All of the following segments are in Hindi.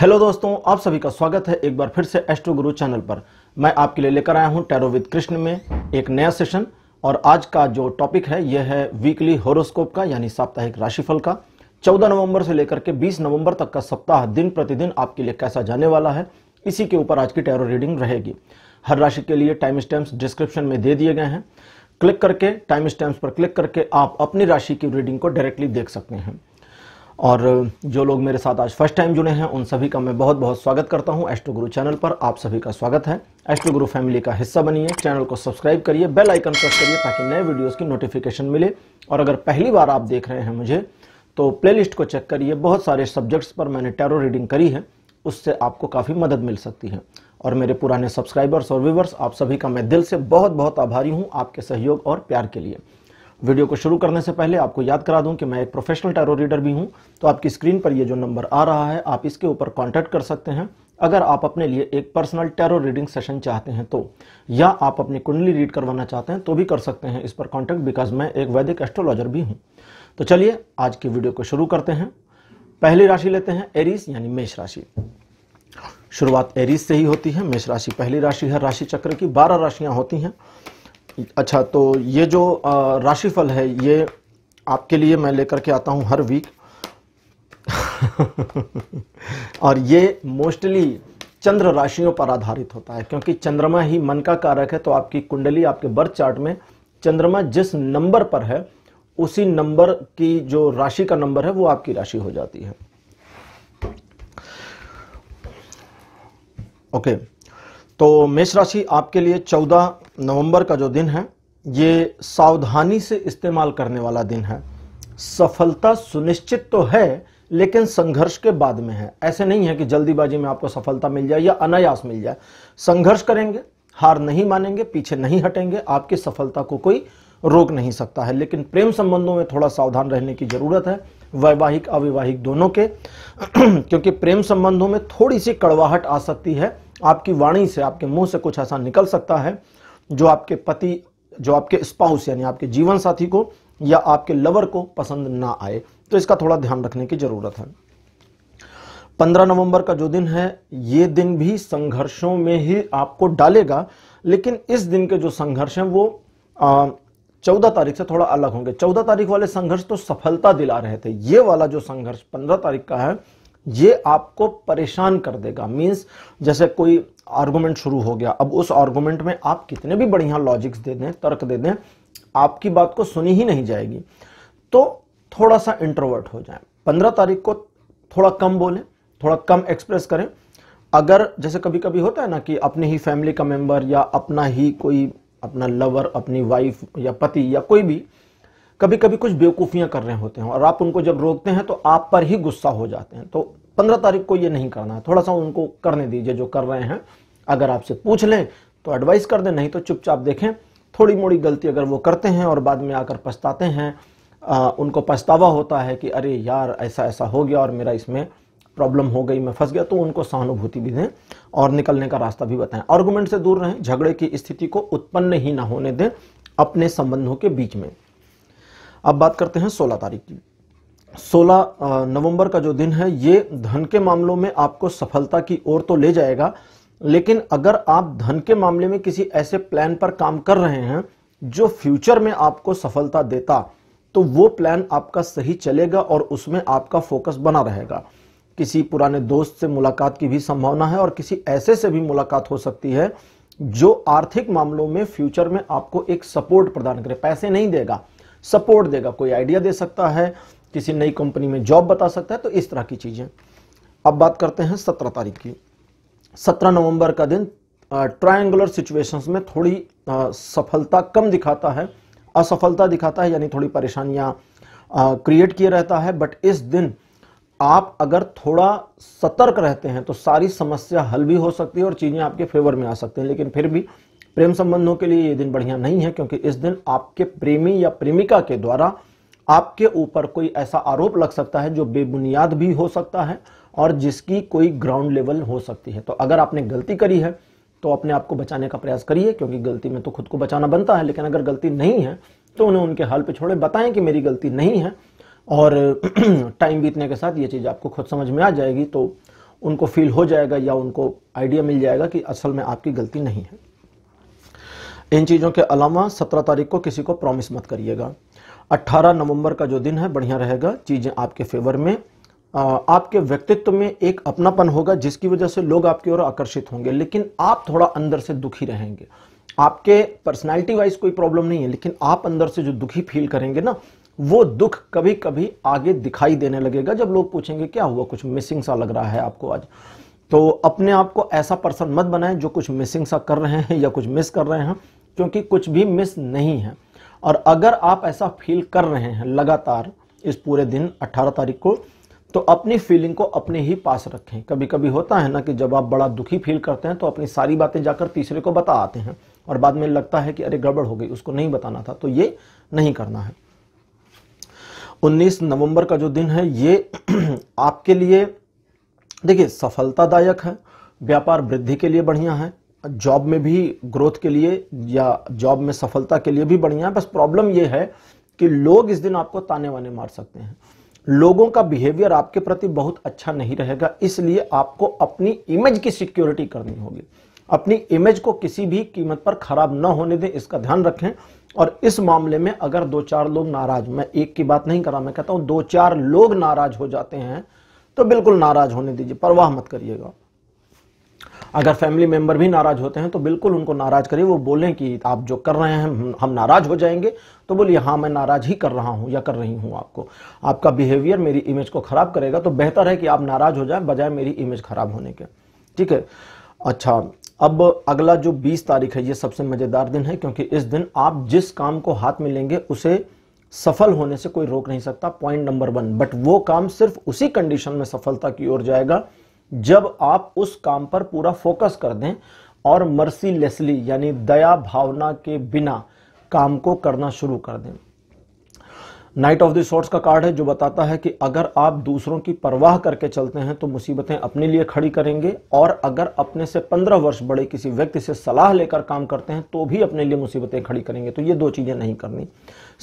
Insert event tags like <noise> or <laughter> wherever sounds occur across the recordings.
हेलो दोस्तों आप सभी का स्वागत है एक बार फिर से एस्ट्रो गुरु चैनल पर मैं आपके लिए लेकर आया हूं टैरो विद कृष्ण में एक नया सेशन और आज का जो टॉपिक है यह है वीकली होरोस्कोप का यानी साप्ताहिक राशिफल का 14 नवंबर से लेकर के 20 नवंबर तक का सप्ताह दिन प्रतिदिन आपके लिए कैसा जाने वाला है इसी के ऊपर आज की टैरो रीडिंग रहेगी हर राशि के लिए टाइम स्टैम्प डिस्क्रिप्शन में दे दिए गए हैं क्लिक करके टाइम स्टैम्प पर क्लिक करके आप अपनी राशि की रीडिंग को डायरेक्टली देख सकते हैं और जो लोग मेरे साथ आज फर्स्ट टाइम जुड़े हैं उन सभी का मैं बहुत बहुत स्वागत करता हूं एस्ट्रो गुरु चैनल पर आप सभी का स्वागत है एस्ट्रो गुरु फैमिली का हिस्सा बनिए चैनल को सब्सक्राइब करिए बेल आइकन प्रेस करिए ताकि नए वीडियोस की नोटिफिकेशन मिले और अगर पहली बार आप देख रहे हैं मुझे तो प्ले को चेक करिए बहुत सारे सब्जेक्ट्स पर मैंने टैरो रीडिंग करी है उससे आपको काफ़ी मदद मिल सकती है और मेरे पुराने सब्सक्राइबर्स और व्यूवर्स आप सभी का मैं दिल से बहुत बहुत आभारी हूँ आपके सहयोग और प्यार के लिए वीडियो को शुरू करने से पहले आपको याद करा दूं कि मैं एक प्रोफेशनल टैरो रीडर भी हूं तो आपकी स्क्रीन पर ये जो नंबर आ रहा है आप इसके ऊपर कॉन्टैक्ट कर सकते हैं अगर आप अपने लिए एक पर्सनल टैरो रीडिंग सेशन चाहते हैं तो या आप अपनी कुंडली रीड करवाना चाहते हैं तो भी कर सकते हैं इस पर कॉन्टैक्ट बिकॉज मैं एक वैदिक एस्ट्रोलॉजर भी हूँ तो चलिए आज की वीडियो को शुरू करते हैं पहली राशि लेते हैं एरीस यानी मेष राशि शुरुआत एरीस से ही होती है मेष राशि पहली राशि है राशि चक्र की बारह राशियां होती हैं अच्छा तो ये जो राशिफल है ये आपके लिए मैं लेकर के आता हूँ हर वीक <laughs> और ये मोस्टली चंद्र राशियों पर आधारित होता है क्योंकि चंद्रमा ही मन का कारक है तो आपकी कुंडली आपके बर्थ चार्ट में चंद्रमा जिस नंबर पर है उसी नंबर की जो राशि का नंबर है वो आपकी राशि हो जाती है ओके तो मेष राशि आपके लिए चौदह नवंबर का जो दिन है ये सावधानी से इस्तेमाल करने वाला दिन है सफलता सुनिश्चित तो है लेकिन संघर्ष के बाद में है ऐसे नहीं है कि जल्दीबाजी में आपको सफलता मिल जाए या अनायास मिल जाए संघर्ष करेंगे हार नहीं मानेंगे पीछे नहीं हटेंगे आपकी सफलता को कोई रोक नहीं सकता है लेकिन प्रेम संबंधों में थोड़ा सावधान रहने की जरूरत है वैवाहिक अविवाहिक दोनों के <clears throat> क्योंकि प्रेम संबंधों में थोड़ी सी कड़वाहट आ सकती है आपकी वाणी से आपके मुंह से कुछ ऐसा निकल सकता है जो आपके पति जो आपके स्पाउस यानी आपके जीवन साथी को या आपके लवर को पसंद ना आए तो इसका थोड़ा ध्यान रखने की जरूरत है पंद्रह नवंबर का जो दिन है ये दिन भी संघर्षों में ही आपको डालेगा लेकिन इस दिन के जो संघर्ष हैं वो चौदह तारीख से थोड़ा अलग होंगे चौदह तारीख वाले संघर्ष तो सफलता दिला रहे थे ये वाला जो संघर्ष पंद्रह तारीख का है ये आपको परेशान कर देगा मीन्स जैसे कोई आर्गूमेंट शुरू हो गया अब उस आर्गूमेंट में आप कितने भी बढ़िया लॉजिक्स दे दें तर्क दे दें आपकी बात को सुनी ही नहीं जाएगी तो थोड़ा सा इंट्रोवर्ट हो जाए पंद्रह तारीख को थोड़ा कम बोलें थोड़ा कम एक्सप्रेस करें अगर जैसे कभी कभी होता है ना कि अपने ही फैमिली का मेंबर या अपना ही कोई अपना लवर अपनी वाइफ या पति या कोई भी कभी कभी कुछ बेवकूफियां कर रहे होते हैं और आप उनको जब रोकते हैं तो आप पर ही गुस्सा हो जाते हैं तो पंद्रह तारीख को ये नहीं करना है थोड़ा सा उनको करने दीजिए जो कर रहे हैं अगर आपसे पूछ लें तो एडवाइस कर दें नहीं तो चुपचाप देखें थोड़ी मोड़ी गलती अगर वो करते हैं और बाद में आकर पछताते हैं आ, उनको पछतावा होता है कि अरे यार ऐसा ऐसा हो गया और मेरा इसमें प्रॉब्लम हो गई मैं फंस गया तो उनको सहानुभूति भी दें और निकलने का रास्ता भी बताएं आर्गूमेंट से दूर रहें झगड़े की स्थिति को उत्पन्न ही ना होने दें अपने संबंधों के बीच में अब बात करते हैं सोलह तारीख की 16 नवंबर का जो दिन है ये धन के मामलों में आपको सफलता की ओर तो ले जाएगा लेकिन अगर आप धन के मामले में किसी ऐसे प्लान पर काम कर रहे हैं जो फ्यूचर में आपको सफलता देता तो वो प्लान आपका सही चलेगा और उसमें आपका फोकस बना रहेगा किसी पुराने दोस्त से मुलाकात की भी संभावना है और किसी ऐसे से भी मुलाकात हो सकती है जो आर्थिक मामलों में फ्यूचर में आपको एक सपोर्ट प्रदान करे पैसे नहीं देगा सपोर्ट देगा कोई आइडिया दे सकता है किसी नई कंपनी में जॉब बता सकता है तो इस तरह की चीज़ें अब बात करते हैं सत्रह तारीख की सत्रह नवंबर का दिन ट्रायंगुलर सिचुएशंस में थोड़ी आ, सफलता कम दिखाता है असफलता दिखाता है यानी थोड़ी परेशानियां क्रिएट किए रहता है बट इस दिन आप अगर थोड़ा सतर्क रहते हैं तो सारी समस्या हल भी हो सकती है और चीज़ें आपके फेवर में आ सकती हैं लेकिन फिर भी प्रेम संबंधों के लिए ये दिन बढ़िया नहीं है क्योंकि इस दिन आपके प्रेमी या प्रेमिका के द्वारा आपके ऊपर कोई ऐसा आरोप लग सकता है जो बेबुनियाद भी हो सकता है और जिसकी कोई ग्राउंड लेवल हो सकती है तो अगर आपने गलती करी है तो अपने आप को बचाने का प्रयास करिए क्योंकि गलती में तो खुद को बचाना बनता है लेकिन अगर गलती नहीं है तो उन्हें उनके हाल पे छोड़े बताएं कि मेरी गलती नहीं है और टाइम <clears throat> बीतने के साथ ये चीज़ आपको खुद समझ में आ जाएगी तो उनको फील हो जाएगा या उनको आइडिया मिल जाएगा कि असल में आपकी गलती नहीं है इन चीज़ों के अलावा सत्रह तारीख को किसी को प्रॉमिस मत करिएगा 18 नवंबर का जो दिन है बढ़िया रहेगा चीज़ें आपके फेवर में आपके व्यक्तित्व में एक अपनापन होगा जिसकी वजह से लोग आपकी ओर आकर्षित होंगे लेकिन आप थोड़ा अंदर से दुखी रहेंगे आपके पर्सनालिटी वाइज कोई प्रॉब्लम नहीं है लेकिन आप अंदर से जो दुखी फील करेंगे ना वो दुख कभी कभी आगे दिखाई देने लगेगा जब लोग पूछेंगे क्या हुआ कुछ मिसिंग सा लग रहा है आपको आज तो अपने आप को ऐसा पर्सन मत बनाएं जो कुछ मिसिंग सा कर रहे हैं या कुछ मिस कर रहे हैं क्योंकि कुछ भी मिस नहीं है और अगर आप ऐसा फील कर रहे हैं लगातार इस पूरे दिन 18 तारीख को तो अपनी फीलिंग को अपने ही पास रखें कभी कभी होता है ना कि जब आप बड़ा दुखी फील करते हैं तो अपनी सारी बातें जाकर तीसरे को बता आते हैं और बाद में लगता है कि अरे गड़बड़ हो गई उसको नहीं बताना था तो ये नहीं करना है 19 नवंबर का जो दिन है ये <clears throat> आपके लिए देखिए सफलतादायक है व्यापार वृद्धि के लिए बढ़िया है जॉब में भी ग्रोथ के लिए या जॉब में सफलता के लिए भी बढ़िया है बस प्रॉब्लम यह है कि लोग इस दिन आपको ताने वाने मार सकते हैं लोगों का बिहेवियर आपके प्रति बहुत अच्छा नहीं रहेगा इसलिए आपको अपनी इमेज की सिक्योरिटी करनी होगी अपनी इमेज को किसी भी कीमत पर खराब न होने दें इसका ध्यान रखें और इस मामले में अगर दो चार लोग नाराज मैं एक की बात नहीं कर रहा मैं कहता हूं दो चार लोग नाराज हो जाते हैं तो बिल्कुल नाराज होने दीजिए परवाह मत करिएगा अगर फैमिली मेंबर भी नाराज होते हैं तो बिल्कुल उनको नाराज करिए वो बोलें कि आप जो कर रहे हैं हम नाराज हो जाएंगे तो बोलिए हाँ मैं नाराज ही कर रहा हूँ या कर रही हूँ आपको आपका बिहेवियर मेरी इमेज को खराब करेगा तो बेहतर है कि आप नाराज हो जाए बजाय मेरी इमेज खराब होने के ठीक है अच्छा अब अगला जो 20 तारीख है ये सबसे मज़ेदार दिन है क्योंकि इस दिन आप जिस काम को हाथ में लेंगे उसे सफल होने से कोई रोक नहीं सकता पॉइंट नंबर वन बट वो काम सिर्फ उसी कंडीशन में सफलता की ओर जाएगा जब आप उस काम पर पूरा फोकस कर दें और मर्सीलेसली यानी दया भावना के बिना काम को करना शुरू कर दें नाइट ऑफ द शॉर्ट्स का कार्ड है जो बताता है कि अगर आप दूसरों की परवाह करके चलते हैं तो मुसीबतें अपने लिए खड़ी करेंगे और अगर अपने से पंद्रह वर्ष बड़े किसी व्यक्ति से सलाह लेकर काम करते हैं तो भी अपने लिए मुसीबतें खड़ी करेंगे तो ये दो चीज़ें नहीं करनी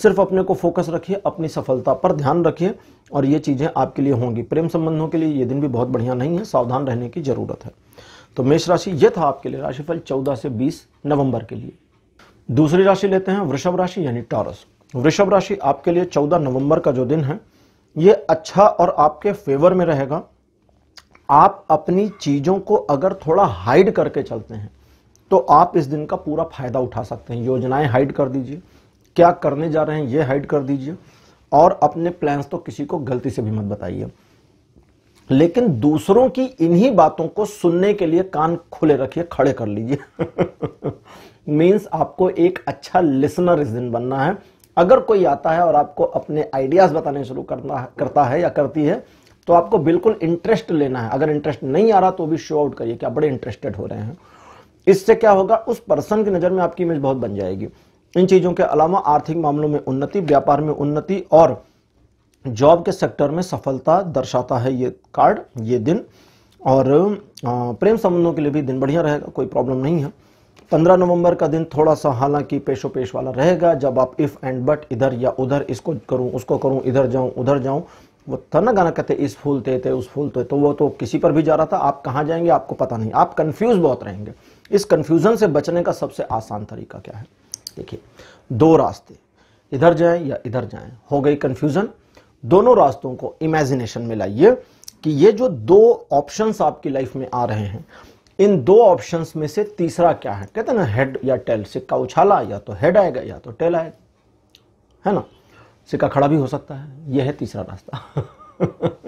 सिर्फ अपने को फोकस रखिए अपनी सफलता पर ध्यान रखिए और ये चीज़ें आपके लिए होंगी प्रेम संबंधों के लिए ये दिन भी बहुत बढ़िया नहीं है सावधान रहने की ज़रूरत है तो मेष राशि ये था आपके लिए राशिफल चौदह से बीस नवंबर के लिए दूसरी राशि लेते हैं वृषभ राशि यानी टॉरस वृषभ राशि आपके लिए चौदह नवंबर का जो दिन है ये अच्छा और आपके फेवर में रहेगा आप अपनी चीज़ों को अगर थोड़ा हाइड करके चलते हैं तो आप इस दिन का पूरा फायदा उठा सकते हैं योजनाएं हाइड कर दीजिए क्या करने जा रहे हैं ये हाइड कर दीजिए और अपने प्लान्स तो किसी को गलती से भी मत बताइए लेकिन दूसरों की इन्हीं बातों को सुनने के लिए कान खुले रखिए खड़े कर लीजिए मीन्स <laughs> आपको एक अच्छा लिसनर इस दिन बनना है अगर कोई आता है और आपको अपने आइडियाज बताने शुरू करना करता है या करती है तो आपको बिल्कुल इंटरेस्ट लेना है अगर इंटरेस्ट नहीं आ रहा तो भी शो आउट करिए कि आप बड़े इंटरेस्टेड हो रहे हैं इससे क्या होगा उस पर्सन की नज़र में आपकी इमेज बहुत बन जाएगी इन चीज़ों के अलावा आर्थिक मामलों में उन्नति व्यापार में उन्नति और जॉब के सेक्टर में सफलता दर्शाता है ये कार्ड ये दिन और प्रेम संबंधों के लिए भी दिन बढ़िया रहेगा कोई प्रॉब्लम नहीं है पंद्रह नवंबर का दिन थोड़ा सा हालांकि पेशो पेश वाला रहेगा जब आप इफ़ एंड बट इधर या उधर इसको करूं उसको करूं इधर जाऊं उधर जाऊं वो तना गाना कहते इस फूल ते थे उस फूल ते तो वो तो किसी पर भी जा रहा था आप कहाँ जाएंगे आपको पता नहीं आप कन्फ्यूज़ बहुत रहेंगे इस कन्फ्यूज़न से बचने का सबसे आसान तरीका क्या है देखिए दो रास्ते इधर जाएं या इधर जाएं हो गई कंफ्यूजन दोनों रास्तों को इमेजिनेशन में लाइए कि ये जो दो ऑप्शंस आपकी लाइफ में आ रहे हैं इन दो ऑप्शंस में से तीसरा क्या है कहते हैं ना हेड या टेल सिक्का उछाला या तो हेड आएगा या तो टेल आएगा है ना सिक्का खड़ा भी हो सकता है यह है तीसरा रास्ता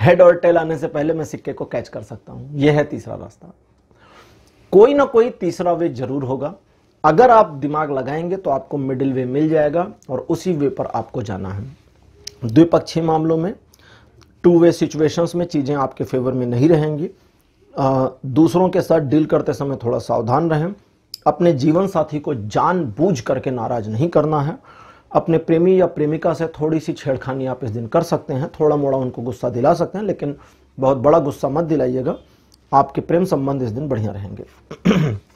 हेड <laughs> और टेल आने से पहले मैं सिक्के को कैच कर सकता हूं यह है तीसरा रास्ता कोई ना कोई तीसरा वे जरूर होगा अगर आप दिमाग लगाएंगे तो आपको मिडिल वे मिल जाएगा और उसी वे पर आपको जाना है द्विपक्षीय मामलों में टू वे सिचुएशंस में चीज़ें आपके फेवर में नहीं रहेंगी आ, दूसरों के साथ डील करते समय थोड़ा सावधान रहें अपने जीवन साथी को जान बूझ करके नाराज नहीं करना है अपने प्रेमी या प्रेमिका से थोड़ी सी छेड़खानी आप इस दिन कर सकते हैं थोड़ा मोड़ा उनको गुस्सा दिला सकते हैं लेकिन बहुत बड़ा गुस्सा मत दिलाइएगा आपके प्रेम संबंध इस दिन बढ़िया रहेंगे <clears throat>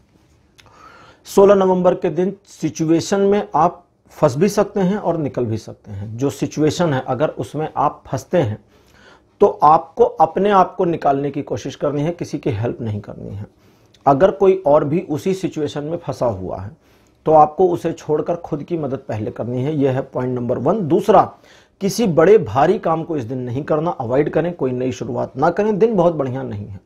16 नवंबर के दिन सिचुएशन में आप फंस भी सकते हैं और निकल भी सकते हैं जो सिचुएशन है अगर उसमें आप फंसते हैं तो आपको अपने आप को निकालने की कोशिश करनी है किसी की हेल्प नहीं करनी है अगर कोई और भी उसी सिचुएशन में फंसा हुआ है तो आपको उसे छोड़कर खुद की मदद पहले करनी है यह है पॉइंट नंबर वन दूसरा किसी बड़े भारी काम को इस दिन नहीं करना अवॉइड करें कोई नई शुरुआत ना करें दिन बहुत बढ़िया नहीं है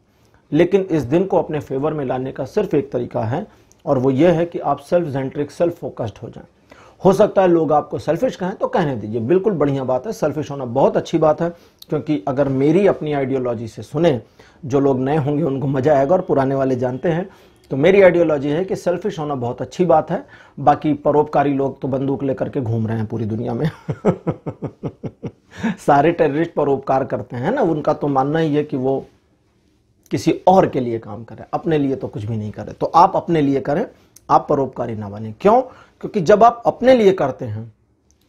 लेकिन इस दिन को अपने फेवर में लाने का सिर्फ एक तरीका है और वो ये है कि आप सेल्फ सेंट्रिक सेल्फ फोकस्ड हो जाएं हो सकता है लोग आपको सेल्फिश कहें तो कहने दीजिए बिल्कुल बढ़िया बात है सेल्फिश होना बहुत अच्छी बात है क्योंकि अगर मेरी अपनी आइडियोलॉजी से सुने जो लोग नए होंगे उनको मजा आएगा और पुराने वाले जानते हैं तो मेरी आइडियोलॉजी है कि सेल्फिश होना बहुत अच्छी बात है बाकी परोपकारी लोग तो बंदूक लेकर के घूम रहे हैं पूरी दुनिया में <laughs> सारे टेररिस्ट परोपकार करते हैं ना उनका तो मानना ही है कि वो किसी और के लिए काम करें अपने लिए तो कुछ भी नहीं करें तो आप अपने लिए करें आप परोपकारी ना बने क्यों क्योंकि जब आप अपने लिए करते हैं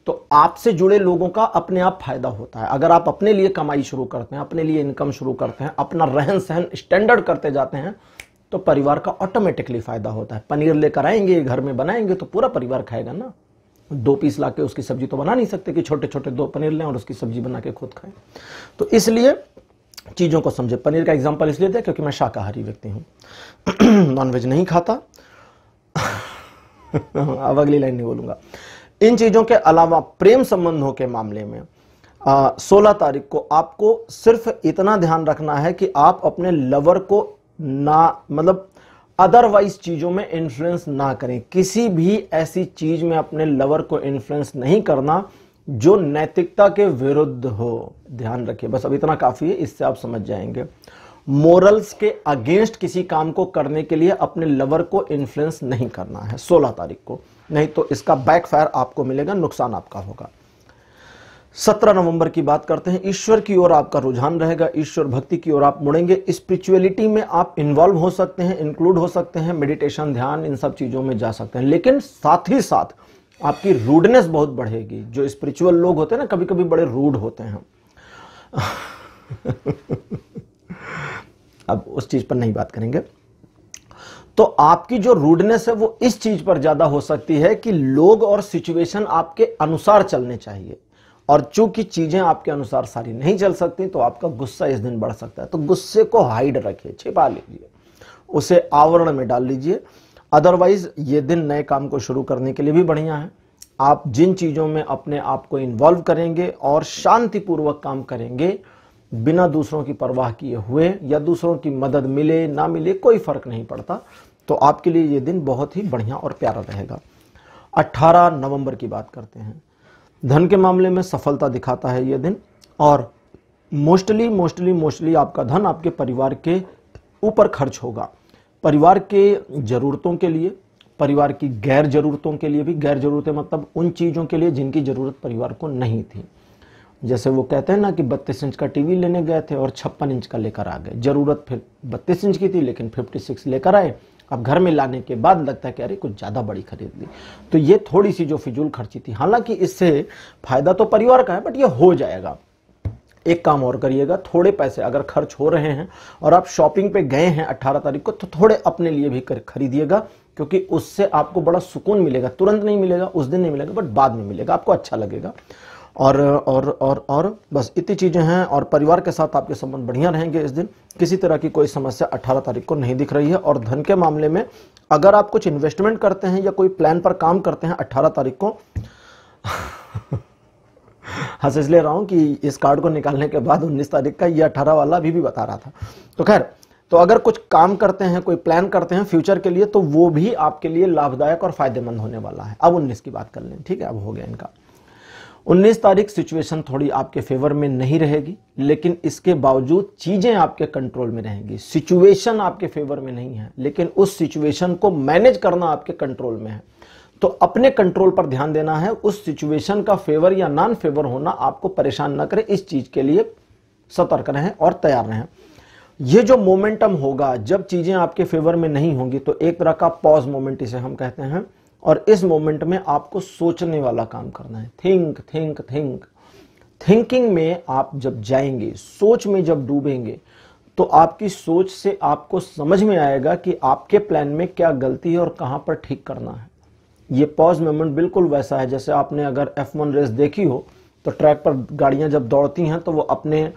तो आपसे जुड़े लोगों का अपने आप फायदा होता है अगर आप अपने लिए कमाई शुरू करते हैं अपने लिए इनकम शुरू करते हैं अपना रहन सहन स्टैंडर्ड करते जाते हैं तो परिवार का ऑटोमेटिकली फायदा होता है पनीर लेकर आएंगे घर में बनाएंगे तो पूरा परिवार खाएगा ना दो पीस ला के उसकी सब्जी तो बना नहीं सकते कि छोटे छोटे दो पनीर लें और उसकी सब्जी बना के खुद खाएं तो इसलिए चीज़ों को समझे पनीर का एग्जाम्पल इसलिए दिया क्योंकि मैं शाकाहारी व्यक्ति हूँ नॉनवेज <clears throat> नहीं खाता <laughs> अब अगली लाइन नहीं बोलूंगा इन चीज़ों के अलावा प्रेम संबंधों के मामले में सोलह तारीख को आपको सिर्फ इतना ध्यान रखना है कि आप अपने लवर को ना मतलब अदरवाइज चीज़ों में इन्फ्लुएंस ना करें किसी भी ऐसी चीज़ में अपने लवर को इन्फ्लुएंस नहीं करना जो नैतिकता के विरुद्ध हो ध्यान रखिए बस अब इतना काफी है इससे आप समझ जाएंगे मोरल्स के अगेंस्ट किसी काम को करने के लिए अपने लवर को इन्फ्लुएंस नहीं करना है 16 तारीख को नहीं तो इसका बैकफायर आपको मिलेगा नुकसान आपका होगा 17 नवंबर की बात करते हैं ईश्वर की ओर आपका रुझान रहेगा ईश्वर भक्ति की ओर आप मुड़ेंगे स्पिरिचुअलिटी में आप इन्वॉल्व हो सकते हैं इंक्लूड हो सकते हैं मेडिटेशन ध्यान इन सब चीज़ों में जा सकते हैं लेकिन साथ ही साथ आपकी रूडनेस बहुत बढ़ेगी जो स्पिरिचुअल लोग होते हैं ना कभी कभी बड़े रूड होते हैं अब उस चीज पर नहीं बात करेंगे तो आपकी जो रूडनेस है वो इस चीज पर ज्यादा हो सकती है कि लोग और सिचुएशन आपके अनुसार चलने चाहिए और चूंकि चीजें आपके अनुसार सारी नहीं चल सकती तो आपका गुस्सा इस दिन बढ़ सकता है तो गुस्से को हाइड रखिए छिपा लीजिए उसे आवरण में डाल लीजिए अदरवाइज ये दिन नए काम को शुरू करने के लिए भी बढ़िया है आप जिन चीज़ों में अपने आप को इन्वॉल्व करेंगे और शांतिपूर्वक काम करेंगे बिना दूसरों की परवाह किए हुए या दूसरों की मदद मिले ना मिले कोई फर्क नहीं पड़ता तो आपके लिए ये दिन बहुत ही बढ़िया और प्यारा रहेगा 18 नवंबर की बात करते हैं धन के मामले में सफलता दिखाता है ये दिन और मोस्टली मोस्टली मोस्टली आपका धन आपके परिवार के ऊपर खर्च होगा परिवार के ज़रूरतों के लिए परिवार की गैर ज़रूरतों के लिए भी गैर ज़रूरतें मतलब उन चीज़ों के लिए जिनकी ज़रूरत परिवार को नहीं थी जैसे वो कहते हैं ना कि बत्तीस इंच का टीवी लेने गए थे और छप्पन इंच का लेकर आ गए ज़रूरत फिर बत्तीस इंच की थी लेकिन फिफ्टी सिक्स लेकर आए अब घर में लाने के बाद लगता है कि अरे कुछ ज़्यादा बड़ी खरीद ली तो ये थोड़ी सी जो फिजूल खर्ची थी हालांकि इससे फ़ायदा तो परिवार का है बट ये हो जाएगा एक काम और करिएगा थोड़े पैसे अगर खर्च हो रहे हैं और आप शॉपिंग पे गए हैं 18 तारीख को तो थोड़े अपने लिए भी खरीदिएगा क्योंकि उससे आपको बड़ा सुकून मिलेगा तुरंत नहीं मिलेगा उस दिन नहीं मिलेगा बट बाद में मिलेगा आपको अच्छा लगेगा और और और और बस इतनी चीज़ें हैं और परिवार के साथ आपके संबंध बढ़िया रहेंगे इस दिन किसी तरह की कोई समस्या 18 तारीख को नहीं दिख रही है और धन के मामले में अगर आप कुछ इन्वेस्टमेंट करते हैं या कोई प्लान पर काम करते हैं 18 तारीख को <laughs> हंस हाँ, इसलिए रहा हूँ कि इस कार्ड को निकालने के बाद उन्नीस तारीख का ये अठारह वाला अभी भी बता रहा था तो खैर तो अगर कुछ काम करते हैं कोई प्लान करते हैं फ्यूचर के लिए तो वो भी आपके लिए लाभदायक और फायदेमंद होने वाला है अब उन्नीस की बात कर लें ठीक है अब हो गया इनका 19 तारीख सिचुएशन थोड़ी आपके फेवर में नहीं रहेगी लेकिन इसके बावजूद चीज़ें आपके कंट्रोल में रहेंगी सिचुएशन आपके फेवर में नहीं है लेकिन उस सिचुएशन को मैनेज करना आपके कंट्रोल में है तो अपने कंट्रोल पर ध्यान देना है उस सिचुएशन का फेवर या नॉन फेवर होना आपको परेशान ना करे इस चीज के लिए सतर्क रहें और तैयार रहें ये जो मोमेंटम होगा जब चीजें आपके फेवर में नहीं होंगी तो एक तरह का पॉज मोमेंट इसे हम कहते हैं और इस मोमेंट में आपको सोचने वाला काम करना है थिंक थिंक थिंक थिंकिंग में आप जब जाएंगे सोच में जब डूबेंगे तो आपकी सोच से आपको समझ में आएगा कि आपके प्लान में क्या गलती है और कहां पर ठीक करना है ये पॉज मोमेंट बिल्कुल वैसा है जैसे आपने अगर एफ वन रेस देखी हो तो ट्रैक पर गाड़ियां जब दौड़ती हैं तो वो अपने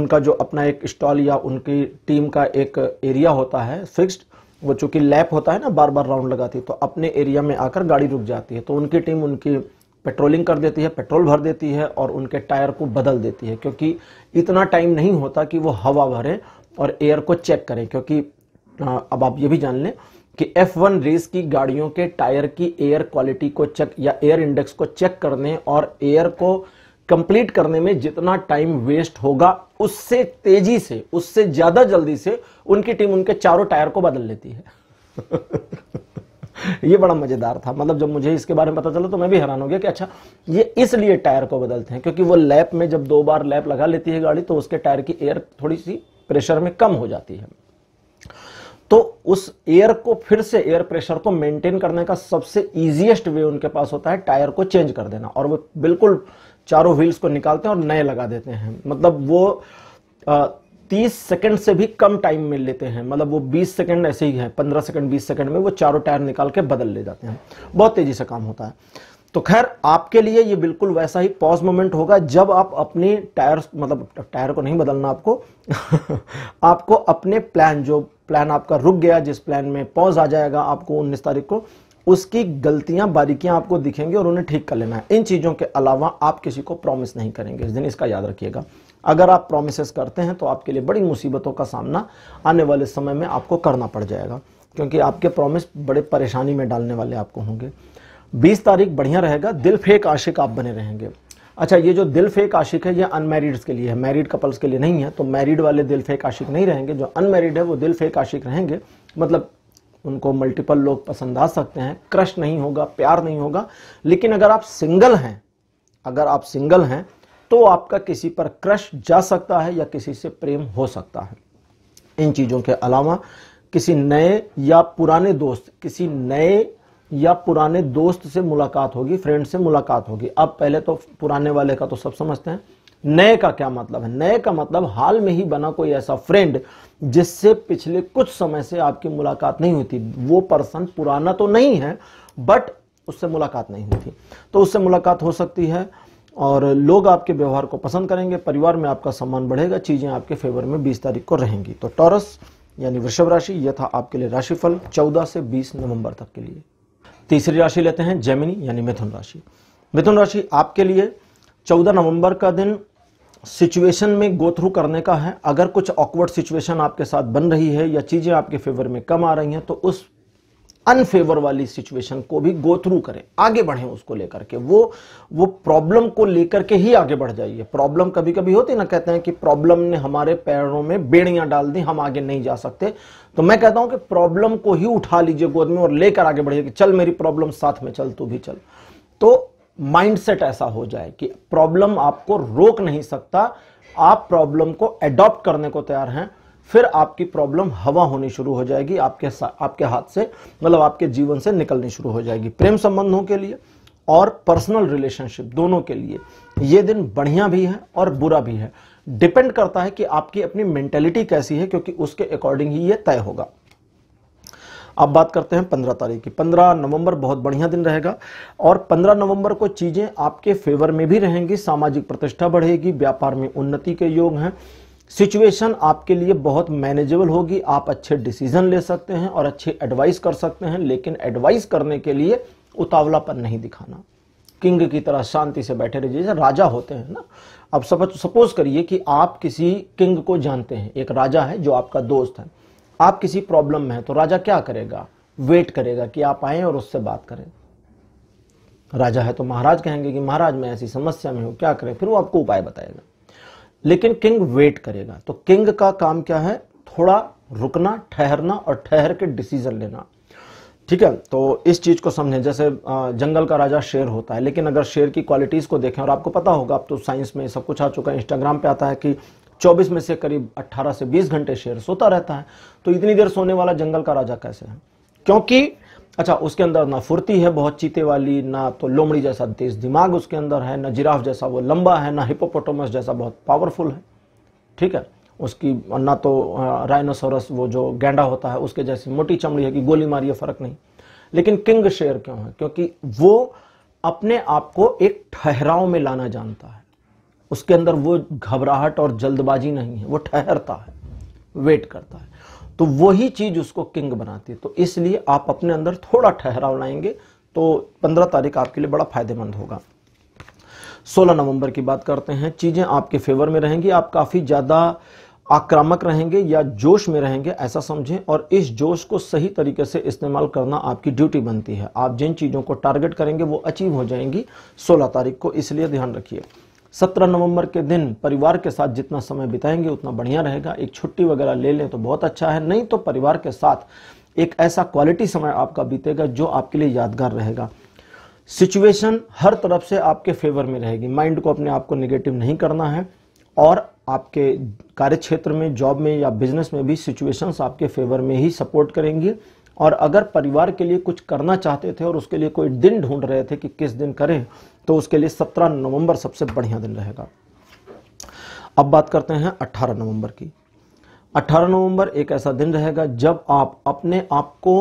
उनका जो अपना एक स्टॉल या उनकी टीम का एक एरिया होता है फिक्स्ड वो चूंकि लैप होता है ना बार बार राउंड लगाती है तो अपने एरिया में आकर गाड़ी रुक जाती है तो उनकी टीम उनकी पेट्रोलिंग कर देती है पेट्रोल भर देती है और उनके टायर को बदल देती है क्योंकि इतना टाइम नहीं होता कि वो हवा भरें और एयर को चेक करें क्योंकि अब आप ये भी जान लें कि F1 रेस की गाड़ियों के टायर की एयर क्वालिटी को चेक या एयर इंडेक्स को चेक करने और एयर को कंप्लीट करने में जितना टाइम वेस्ट होगा उससे तेजी से उससे ज्यादा जल्दी से उनकी टीम उनके चारों टायर को बदल लेती है <laughs> ये बड़ा मजेदार था मतलब जब मुझे इसके बारे में पता चला तो मैं भी हैरान हो गया कि अच्छा ये इसलिए टायर को बदलते हैं क्योंकि वो लैप में जब दो बार लैप लगा लेती है गाड़ी तो उसके टायर की एयर थोड़ी सी प्रेशर में कम हो जाती है तो उस एयर को फिर से एयर प्रेशर को मेंटेन करने का सबसे इजीएस्ट वे उनके पास होता है टायर को चेंज कर देना और वो बिल्कुल चारों व्हील्स को निकालते हैं और नए लगा देते हैं मतलब वो आ, तीस सेकंड से भी कम टाइम में लेते हैं मतलब वो बीस सेकंड ऐसे ही है पंद्रह सेकंड बीस सेकंड में वो चारों टायर निकाल के बदल ले जाते हैं बहुत तेजी से काम होता है तो खैर आपके लिए ये बिल्कुल वैसा ही पॉज मोमेंट होगा जब आप अपने टायर मतलब टायर को नहीं बदलना आपको <laughs> आपको अपने प्लान जो प्लान आपका रुक गया जिस प्लान में पॉज आ जाएगा आपको उन्नीस तारीख को उसकी गलतियां बारीकियां आपको दिखेंगी और उन्हें ठीक कर लेना है इन चीज़ों के अलावा आप किसी को प्रॉमिस नहीं करेंगे इस दिन इसका याद रखिएगा अगर आप प्रोमिस करते हैं तो आपके लिए बड़ी मुसीबतों का सामना आने वाले समय में आपको करना पड़ जाएगा क्योंकि आपके प्रॉमिस बड़े परेशानी में डालने वाले आपको होंगे 20 तारीख बढ़िया रहेगा दिल फेक आशिक आप बने रहेंगे अच्छा ये जो दिल फेक आशिक है ये अनमैरिड्स के लिए है मैरिड कपल्स के लिए नहीं है तो मैरिड वाले दिल फेक आशिक नहीं रहेंगे जो अनमेरिड है वो दिल फेक आशिक रहेंगे मतलब उनको मल्टीपल लोग पसंद आ सकते हैं क्रश नहीं होगा प्यार नहीं होगा लेकिन अगर आप सिंगल हैं अगर आप सिंगल हैं तो आपका किसी पर क्रश जा सकता है या किसी से प्रेम हो सकता है इन चीज़ों के अलावा किसी नए या पुराने दोस्त किसी नए या पुराने दोस्त से मुलाकात होगी फ्रेंड से मुलाकात होगी अब पहले तो पुराने वाले का तो सब समझते हैं नए का क्या मतलब है नए का मतलब हाल में ही बना कोई ऐसा फ्रेंड जिससे पिछले कुछ समय से आपकी मुलाकात नहीं होती वो पर्सन पुराना तो नहीं है बट उससे मुलाकात नहीं होती तो उससे मुलाकात हो सकती है और लोग आपके व्यवहार को पसंद करेंगे परिवार में आपका सम्मान बढ़ेगा चीज़ें आपके फेवर में 20 तारीख को रहेंगी तो टॉरस यानी वृषभ राशि यह था आपके लिए राशिफल 14 से 20 नवंबर तक के लिए तीसरी राशि लेते हैं जेमिनी यानी मिथुन राशि मिथुन राशि आपके लिए चौदह नवंबर का दिन सिचुएशन में गो थ्रू करने का है अगर कुछ ऑकवर्ड सिचुएशन आपके साथ बन रही है या चीज़ें आपके फेवर में कम आ रही हैं तो उस अनफेवर वाली सिचुएशन को भी गो थ्रू करें आगे बढ़ें उसको लेकर के वो वो प्रॉब्लम को लेकर के ही आगे बढ़ जाइए प्रॉब्लम कभी कभी होती ना कहते हैं कि प्रॉब्लम ने हमारे पैरों में बेड़ियां डाल दी हम आगे नहीं जा सकते तो मैं कहता हूं कि प्रॉब्लम को ही उठा लीजिए गोद में और लेकर आगे बढ़िए कि चल मेरी प्रॉब्लम साथ में चल तू भी चल तो माइंडसेट ऐसा हो जाए कि प्रॉब्लम आपको रोक नहीं सकता आप प्रॉब्लम को एडॉप्ट करने को तैयार हैं फिर आपकी प्रॉब्लम हवा होनी शुरू हो जाएगी आपके आपके हाथ से मतलब आपके जीवन से निकलनी शुरू हो जाएगी प्रेम संबंधों के लिए और पर्सनल रिलेशनशिप दोनों के लिए ये दिन बढ़िया भी है और बुरा भी है डिपेंड करता है कि आपकी अपनी मेंटेलिटी कैसी है क्योंकि उसके अकॉर्डिंग ही ये तय होगा अब बात करते हैं पंद्रह तारीख की पंद्रह नवंबर बहुत बढ़िया दिन रहेगा और पंद्रह नवंबर को चीज़ें आपके फेवर में भी रहेंगी सामाजिक प्रतिष्ठा बढ़ेगी व्यापार में उन्नति के योग हैं सिचुएशन आपके लिए बहुत मैनेजेबल होगी आप अच्छे डिसीजन ले सकते हैं और अच्छे एडवाइस कर सकते हैं लेकिन एडवाइस करने के लिए उतावलापन नहीं दिखाना किंग की तरह शांति से बैठे रहिए जैसे राजा होते हैं ना अब सपोज सपोज करिए कि आप किसी किंग को जानते हैं एक राजा है जो आपका दोस्त है आप किसी प्रॉब्लम में है तो राजा क्या करेगा वेट करेगा कि आप आए और उससे बात करें राजा है तो महाराज कहेंगे कि महाराज मैं ऐसी समस्या में हूं क्या करें फिर वो आपको उपाय बताएगा लेकिन किंग वेट करेगा तो किंग का काम क्या है थोड़ा रुकना ठहरना और ठहर के डिसीजन लेना ठीक है तो इस चीज को समझें जैसे जंगल का राजा शेर होता है लेकिन अगर शेर की क्वालिटीज को देखें और आपको पता होगा आप तो साइंस में सब कुछ आ चुका है इंस्टाग्राम पे आता है कि 24 में से करीब 18 से 20 घंटे शेर सोता रहता है तो इतनी देर सोने वाला जंगल का राजा कैसे है क्योंकि अच्छा उसके अंदर ना फुर्ती है बहुत चीते वाली ना तो लोमड़ी जैसा तेज दिमाग उसके अंदर है ना जिराफ जैसा वो लंबा है ना हिपोपोटोमस जैसा बहुत पावरफुल है ठीक है उसकी ना तो राइनोसोरस वो जो गेंडा होता है उसके जैसी मोटी चमड़ी है कि गोली मारिए फर्क नहीं लेकिन किंग शेर क्यों है क्योंकि वो अपने आप को एक ठहराव में लाना जानता है उसके अंदर वो घबराहट और जल्दबाजी नहीं है वो ठहरता है वेट करता है तो वही चीज उसको किंग बनाती है तो इसलिए आप अपने अंदर थोड़ा ठहराव लाएंगे तो 15 तारीख आपके लिए बड़ा फायदेमंद होगा 16 नवंबर की बात करते हैं चीज़ें आपके फेवर में रहेंगी आप काफ़ी ज़्यादा आक्रामक रहेंगे या जोश में रहेंगे ऐसा समझें और इस जोश को सही तरीके से इस्तेमाल करना आपकी ड्यूटी बनती है आप जिन चीज़ों को टारगेट करेंगे वो अचीव हो जाएंगी 16 तारीख को इसलिए ध्यान रखिए 17 नवंबर के दिन परिवार के साथ जितना समय बिताएंगे उतना बढ़िया रहेगा एक छुट्टी वगैरह ले लें तो बहुत अच्छा है नहीं तो परिवार के साथ एक ऐसा क्वालिटी समय आपका बीतेगा जो आपके लिए यादगार रहेगा सिचुएशन हर तरफ से आपके फेवर में रहेगी माइंड को अपने आप को निगेटिव नहीं करना है और आपके कार्य क्षेत्र में जॉब में या बिजनेस में भी सिचुएशंस आपके फेवर में ही सपोर्ट करेंगी और अगर परिवार के लिए कुछ करना चाहते थे और उसके लिए कोई दिन ढूंढ रहे थे कि किस दिन करें तो उसके लिए 17 नवंबर सबसे बढ़िया दिन रहेगा अब बात करते हैं 18 नवंबर की 18 नवंबर एक ऐसा दिन रहेगा जब आप अपने आप को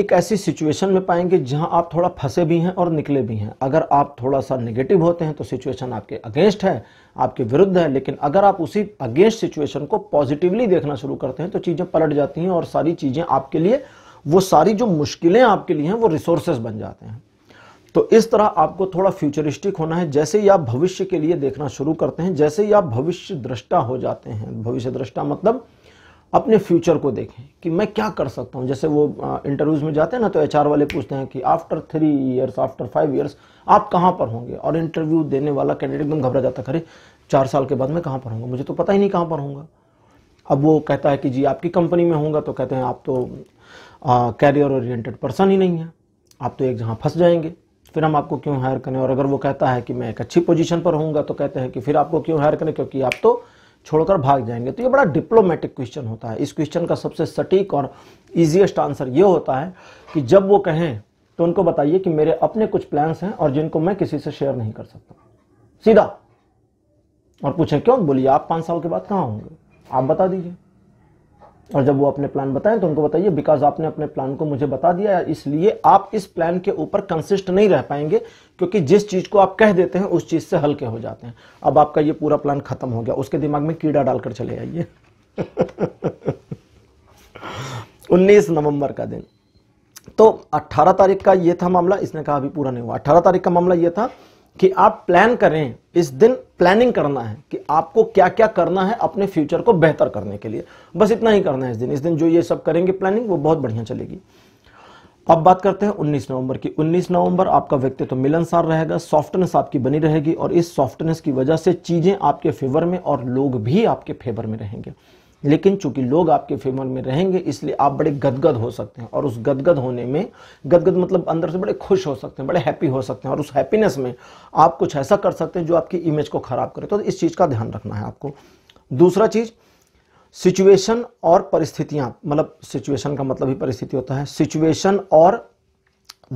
एक ऐसी सिचुएशन में पाएंगे जहां आप थोड़ा फंसे भी हैं और निकले भी हैं अगर आप थोड़ा सा नेगेटिव होते हैं तो सिचुएशन आपके अगेंस्ट है आपके विरुद्ध है लेकिन अगर आप उसी अगेंस्ट सिचुएशन को पॉजिटिवली देखना शुरू करते हैं तो चीज़ें पलट जाती हैं और सारी चीज़ें आपके लिए वो सारी जो मुश्किलें आपके लिए हैं वो रिसोर्सेस बन जाते हैं तो इस तरह आपको थोड़ा फ्यूचरिस्टिक होना है जैसे ही आप भविष्य के लिए देखना शुरू करते हैं जैसे ही आप भविष्य दृष्टा हो जाते हैं भविष्य दृष्टा मतलब अपने फ्यूचर को देखें कि मैं क्या कर सकता हूं जैसे वो इंटरव्यूज़ में जाते हैं ना तो एच वाले पूछते हैं कि after three years after five years आप कहाँ पर होंगे और इंटरव्यू देने वाला कैंडिडेट एकदम घबरा जाता खरे चार साल के बाद मैं कहाँ पर होंगे मुझे तो पता ही नहीं कहाँ पर होंगे अब वो कहता है कि जी आपकी कंपनी में होंगे तो कहते हैं आप तो कैरियर ओरिएंटेड पर्सन ही नहीं है आप तो एक जहाँ फंस जाएंगे फिर हम आपको क्यों हायर करें और अगर वो कहता है कि मैं एक अच्छी पोजीशन पर होऊंगा तो कहते हैं कि फिर आपको क्यों हायर करें क्योंकि आप तो छोड़कर भाग जाएंगे तो ये बड़ा डिप्लोमेटिक क्वेश्चन होता है इस क्वेश्चन का सबसे सटीक और इजिएस्ट आंसर ये होता है कि जब वो कहें तो उनको बताइए कि मेरे अपने कुछ प्लान्स हैं और जिनको मैं किसी से शेयर नहीं कर सकता सीधा और पूछे क्यों बोलिए आप पांच साल के बाद कहाँ होंगे आप बता दीजिए और जब वो अपने प्लान बताएं तो उनको बताइए बिकॉज आपने अपने प्लान को मुझे बता दिया इसलिए आप इस प्लान के ऊपर कंसिस्ट नहीं रह पाएंगे क्योंकि जिस चीज को आप कह देते हैं उस चीज से हल्के हो जाते हैं अब आपका ये पूरा प्लान खत्म हो गया उसके दिमाग में कीड़ा डालकर चले आइए 19 <laughs> नवंबर का दिन तो 18 तारीख का ये था मामला इसने कहा अभी पूरा नहीं हुआ अट्ठारह तारीख का मामला ये था कि आप प्लान करें इस दिन प्लानिंग करना है कि आपको क्या क्या करना है अपने फ्यूचर को बेहतर करने के लिए बस इतना ही करना है इस दिन इस दिन जो ये सब करेंगे प्लानिंग वो बहुत बढ़िया चलेगी अब बात करते हैं 19 नवंबर की 19 नवंबर आपका व्यक्तित्व मिलनसार रहेगा सॉफ्टनेस आपकी बनी रहेगी और इस सॉफ्टनेस की वजह से चीजें आपके फेवर में और लोग भी आपके फेवर में रहेंगे लेकिन चूंकि लोग आपके फेवर में रहेंगे इसलिए आप बड़े गदगद हो सकते हैं और उस गदगद होने में गदगद मतलब अंदर से बड़े खुश हो सकते हैं बड़े हैप्पी हो सकते हैं और उस हैप्पीनेस में आप कुछ ऐसा कर सकते हैं जो आपकी इमेज को खराब करे तो इस चीज़ का ध्यान रखना है आपको दूसरा चीज़ सिचुएशन और परिस्थितियां मतलब सिचुएशन का मतलब ही परिस्थिति होता है सिचुएशन और